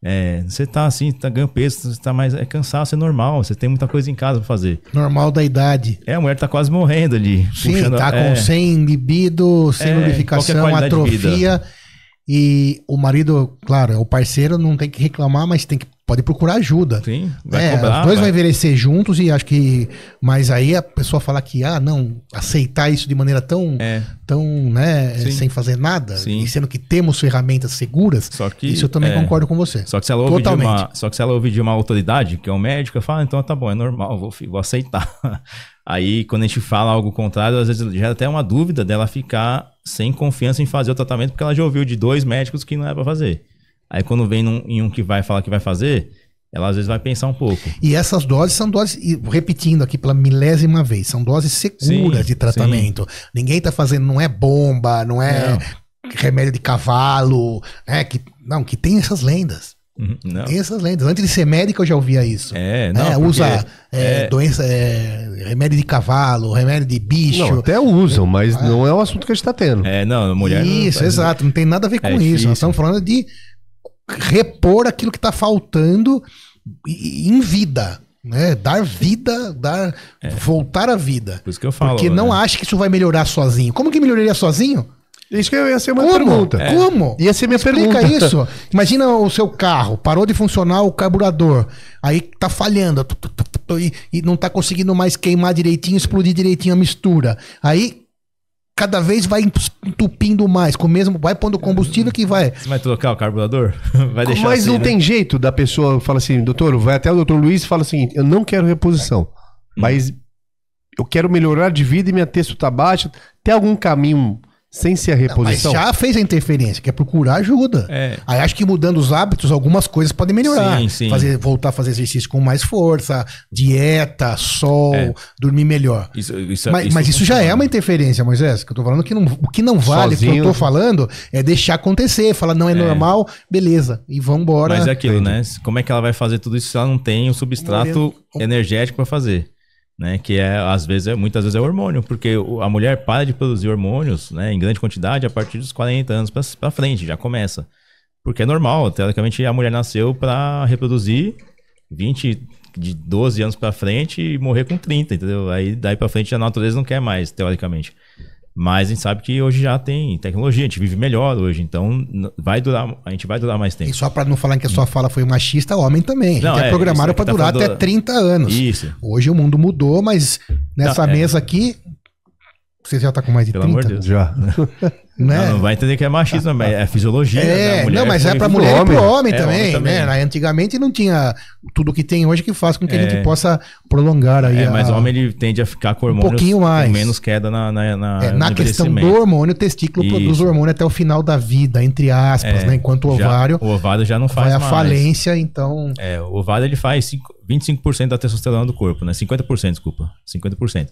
É, você tá assim, tá ganhando peso, você tá mais. É cansaço, é normal. Você tem muita coisa em casa pra fazer. Normal da idade. É, a mulher tá quase morrendo ali. Sim, puxando, tá é, com sem libido, sem é, lubrificação, atrofia. E o marido, claro, é o parceiro, não tem que reclamar, mas tem que pode procurar ajuda. Sim, vai é, cobrar, Os dois vai. vão envelhecer juntos e acho que. Mas aí a pessoa falar que, ah, não, aceitar isso de maneira tão. É. tão né, Sim. sem fazer nada, Sim. e sendo que temos ferramentas seguras, que, isso eu também é. concordo com você. Só que se ela ouvir Uma, só que de uma autoridade, que é um médico, fala, ah, então tá bom, é normal, vou, vou aceitar. Aí, quando a gente fala algo contrário, às vezes gera até uma dúvida dela ficar sem confiança em fazer o tratamento, porque ela já ouviu de dois médicos que não é para fazer. Aí quando vem num, em um que vai falar que vai fazer, ela às vezes vai pensar um pouco. E essas doses são doses, repetindo aqui pela milésima vez, são doses seguras sim, de tratamento. Sim. Ninguém está fazendo, não é bomba, não é não. remédio de cavalo, né? Que, não, que tem essas lendas. Uhum, não. Tem essas lendas. Antes de ser médico, eu já ouvia isso. É, é não. É, usa é, é... doença, é, remédio de cavalo, remédio de bicho. Não, até usam, mas é. não é o assunto que a gente está tendo. É, não, mulher. Isso, não... exato. Não tem nada a ver com isso. Nós estamos falando de repor aquilo que está faltando em vida. Né? Dar vida, dar é. voltar à vida. Por isso que eu falo. Porque né? não acho que isso vai melhorar sozinho. Como que melhoraria sozinho? Isso que ia ser uma pergunta. É. Como? Ia ser minha Explica pergunta. isso. Imagina o seu carro, parou de funcionar o carburador, aí tá falhando e, não tá conseguindo mais queimar direitinho, explodir direitinho a mistura. Aí cada vez vai entupindo mais, com o mesmo, vai pondo combustível que vai. Você vai trocar o carburador? Vai deixar Mas assim, não né? tem jeito da pessoa fala assim, doutor, vai até o doutor Luiz e fala o seguinte: eu não quero reposição, hum. mas eu quero melhorar de vida e minha texto está baixa. Tem algum caminho sem ser a reposição. Não, mas já fez a interferência, quer procurar ajuda. É. Aí acho que mudando os hábitos, algumas coisas podem melhorar. Sim, sim. Fazer, voltar a fazer exercício com mais força, dieta, sol, é. dormir melhor. Isso, isso, mas isso, mas isso já é uma interferência, Moisés, que eu tô falando que não, o que não vale, o que eu tô falando, é deixar acontecer, falar não é, é. normal, beleza, e vamos embora. Mas é aquilo, né? Como é que ela vai fazer tudo isso se ela não tem o substrato energético para fazer? né? Que é, às vezes, é, muitas vezes é hormônio, porque a mulher para de produzir hormônios, né, em grande quantidade a partir dos 40 anos para frente, já começa. Porque é normal, teoricamente a mulher nasceu para reproduzir 20, de 12 anos para frente e morrer com 30, entendeu? Aí daí para frente a natureza não quer mais, teoricamente. Mas a gente sabe que hoje já tem tecnologia, a gente vive melhor hoje, então vai durar, a gente vai durar mais tempo. E só para não falar que a sua fala foi machista, homem também. Não, é, é programado para tá durar até 30 anos. Isso. Hoje o mundo mudou, mas nessa não, é. mesa é... aqui você já tá com mais de Pelo 30? amor de Deus. Já. Né? Não, não vai entender que é machismo, mas é fisiologia. Né? É, mulher não, mas é, é para mulher homem. e para homem, é, também, homem também, né? Antigamente não tinha tudo que tem hoje que faz com que é. a gente é. possa prolongar aí. É, a... mas o homem ele tende a ficar com hormônios um pouquinho mais. com menos queda na na, na, é, na questão do hormônio, o testículo Isso. produz hormônio até o final da vida, entre aspas, é, né? Enquanto o ovário, já, o ovário já não faz vai mais. a falência, então. É, o ovário ele faz 5, 25% da testosterona do corpo, né? 50%, desculpa, 50%.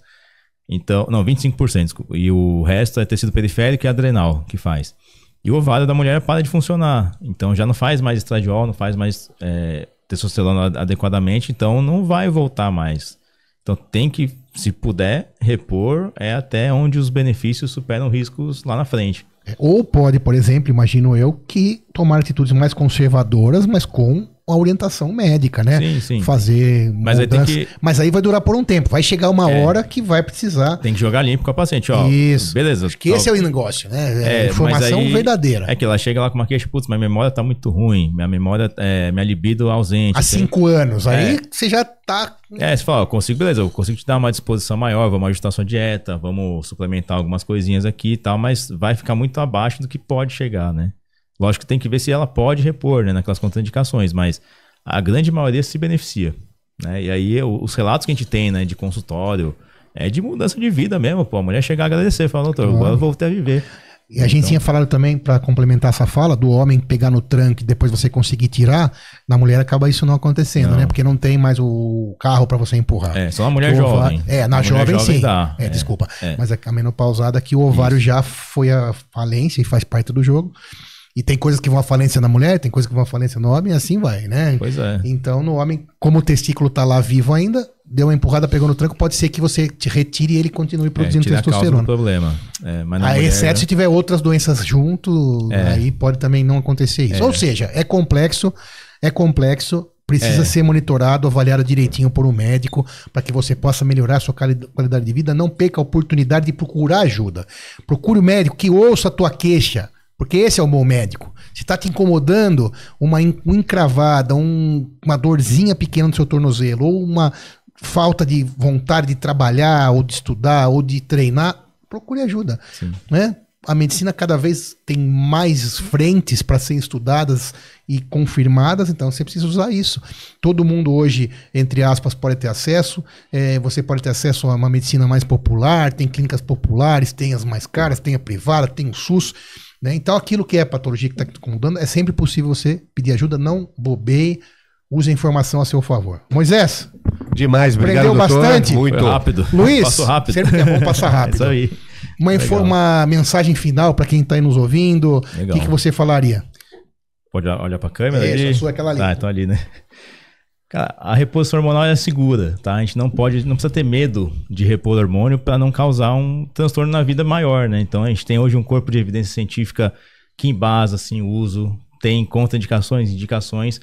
Então, não, 25%, E o resto é tecido periférico e adrenal que faz. E o ovário da mulher para de funcionar. Então já não faz mais estradiol, não faz mais é, testosterona adequadamente, então não vai voltar mais. Então tem que, se puder, repor é até onde os benefícios superam riscos lá na frente. É, ou pode, por exemplo, imagino eu, que tomar atitudes mais conservadoras, mas com uma orientação médica, né? Sim, sim. Fazer mas Aí que... Mas aí vai durar por um tempo. Vai chegar uma é. hora que vai precisar. Tem que jogar limpo com a paciente, ó. Isso. Beleza. Acho que esse é o negócio, né? É, é informação aí, verdadeira. É que ela chega lá com uma queixa, putz, minha memória tá muito ruim, minha memória, é, minha libido ausente. Há tem... cinco anos. Aí é. você já tá. É, você fala, ó, consigo, beleza, eu consigo te dar uma disposição maior, vamos ajustar sua dieta, vamos suplementar algumas coisinhas aqui e tal, mas vai ficar muito abaixo do que pode chegar, né? Lógico que tem que ver se ela pode repor, né, naquelas contraindicações, mas a grande maioria se beneficia. Né? E aí os relatos que a gente tem né, de consultório é de mudança de vida mesmo. Pô, a mulher chegar a agradecer, falar, doutor, agora eu voltei a viver. E a então. gente tinha falado também, para complementar essa fala, do homem pegar no tranco e depois você conseguir tirar, na mulher acaba isso não acontecendo, né? não. né? Porque não tem mais o carro para você empurrar. É, só na mulher jovem. É, na, na jovem, jovem, sim. Dá. É, é desculpa. É. Mas é a menopausada que o ovário isso. já foi a falência e faz parte do jogo. E tem coisas que vão à falência na mulher, tem coisas que vão à falência no homem, e assim vai, né? Pois é. Então, no homem, como o testículo tá lá vivo ainda, deu uma empurrada, pegou no tranco, pode ser que você te retire e ele continue é, produzindo é, testosterona. Causa do problema. É, mas aí, mulher... exceto né? se tiver outras doenças junto, é. aí pode também não acontecer isso. É. Ou seja, é complexo, é complexo, precisa é. ser monitorado, avaliado direitinho por um médico, para que você possa melhorar a sua qualidade de vida. Não perca a oportunidade de procurar ajuda. Procure o um médico que ouça a tua queixa. Porque esse é o bom médico. Se está te incomodando uma encravada, um, uma dorzinha pequena no seu tornozelo, ou uma falta de vontade de trabalhar, ou de estudar, ou de treinar, procure ajuda. Sim. Né? A medicina cada vez tem mais frentes para serem estudadas e confirmadas, então você precisa usar isso. Todo mundo hoje, entre aspas, pode ter acesso. É, você pode ter acesso a uma medicina mais popular, tem clínicas populares, tem as mais caras, tem a privada, tem o SUS. Né? Então, aquilo que é patologia que está te incomodando, é sempre possível você pedir ajuda, não bobeie, use a informação a seu favor. Moisés. Demais, obrigado, Aprendeu doutor. bastante. Muito Foi rápido. Luiz, Passou rápido. sempre é bom passar é rápido. isso aí. Uma, uma mensagem final para quem está aí nos ouvindo, o que, que, você falaria? Pode olhar para a câmera? Isso, ali. sua é aquela ali. Ah, então ali, né? Cara, a reposição hormonal é segura, tá? A gente não pode, não precisa ter medo de repor hormônio para não causar um transtorno na vida maior, né? Então a gente tem hoje um corpo de evidência científica que embasa assim o uso, tem contraindicações, indicações,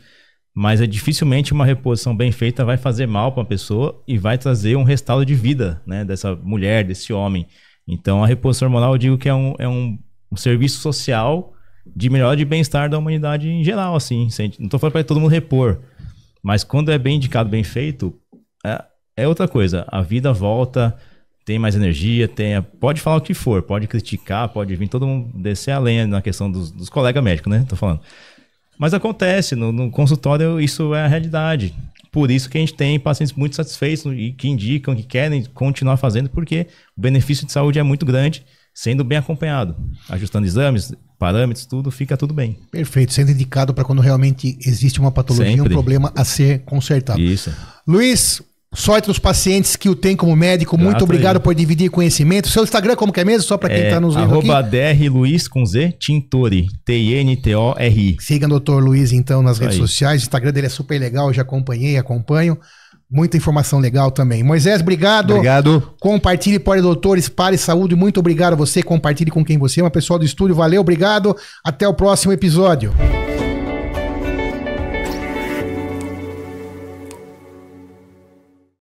mas é dificilmente uma reposição bem feita vai fazer mal para uma pessoa e vai trazer um restauro de vida, né, dessa mulher, desse homem. Então a reposição hormonal eu digo que é um, é um, um serviço social de melhor de bem-estar da humanidade em geral, assim. Não estou falando para todo mundo repor, mas quando é bem indicado, bem feito, é, é outra coisa. A vida volta, tem mais energia, tem, pode falar o que for, pode criticar, pode vir todo mundo descer a lenha na questão dos, dos colegas médicos, né? Tô falando. Mas acontece, no, no, consultório isso é a realidade. Por isso que a gente tem pacientes muito satisfeitos e que indicam que querem continuar fazendo, porque o benefício de saúde é muito grande, sendo bem acompanhado, ajustando exames, parâmetros, tudo, fica tudo bem. Perfeito, sendo indicado para quando realmente existe uma patologia, Sempre. um problema a ser consertado. Isso. Luiz, sorte dos pacientes que o tem como médico. Muito obrigado aí. por dividir conhecimento. Seu Instagram, como que é mesmo? Só para quem está é, tá nos vendo arroba aqui. DR Luiz com Z, Tintori. T-I-N-T-O-R-I. Siga o Dr. Luiz, então, nas redes aí. sociais. O Instagram dele é super legal, já acompanhei, acompanho. Muita informação legal também. Moisés, obrigado. Obrigado. Compartilhe, Pore Doutores, Pare Saúde. Muito obrigado a você. Compartilhe com quem você ama. Pessoal do estúdio, valeu, obrigado. Até o próximo episódio.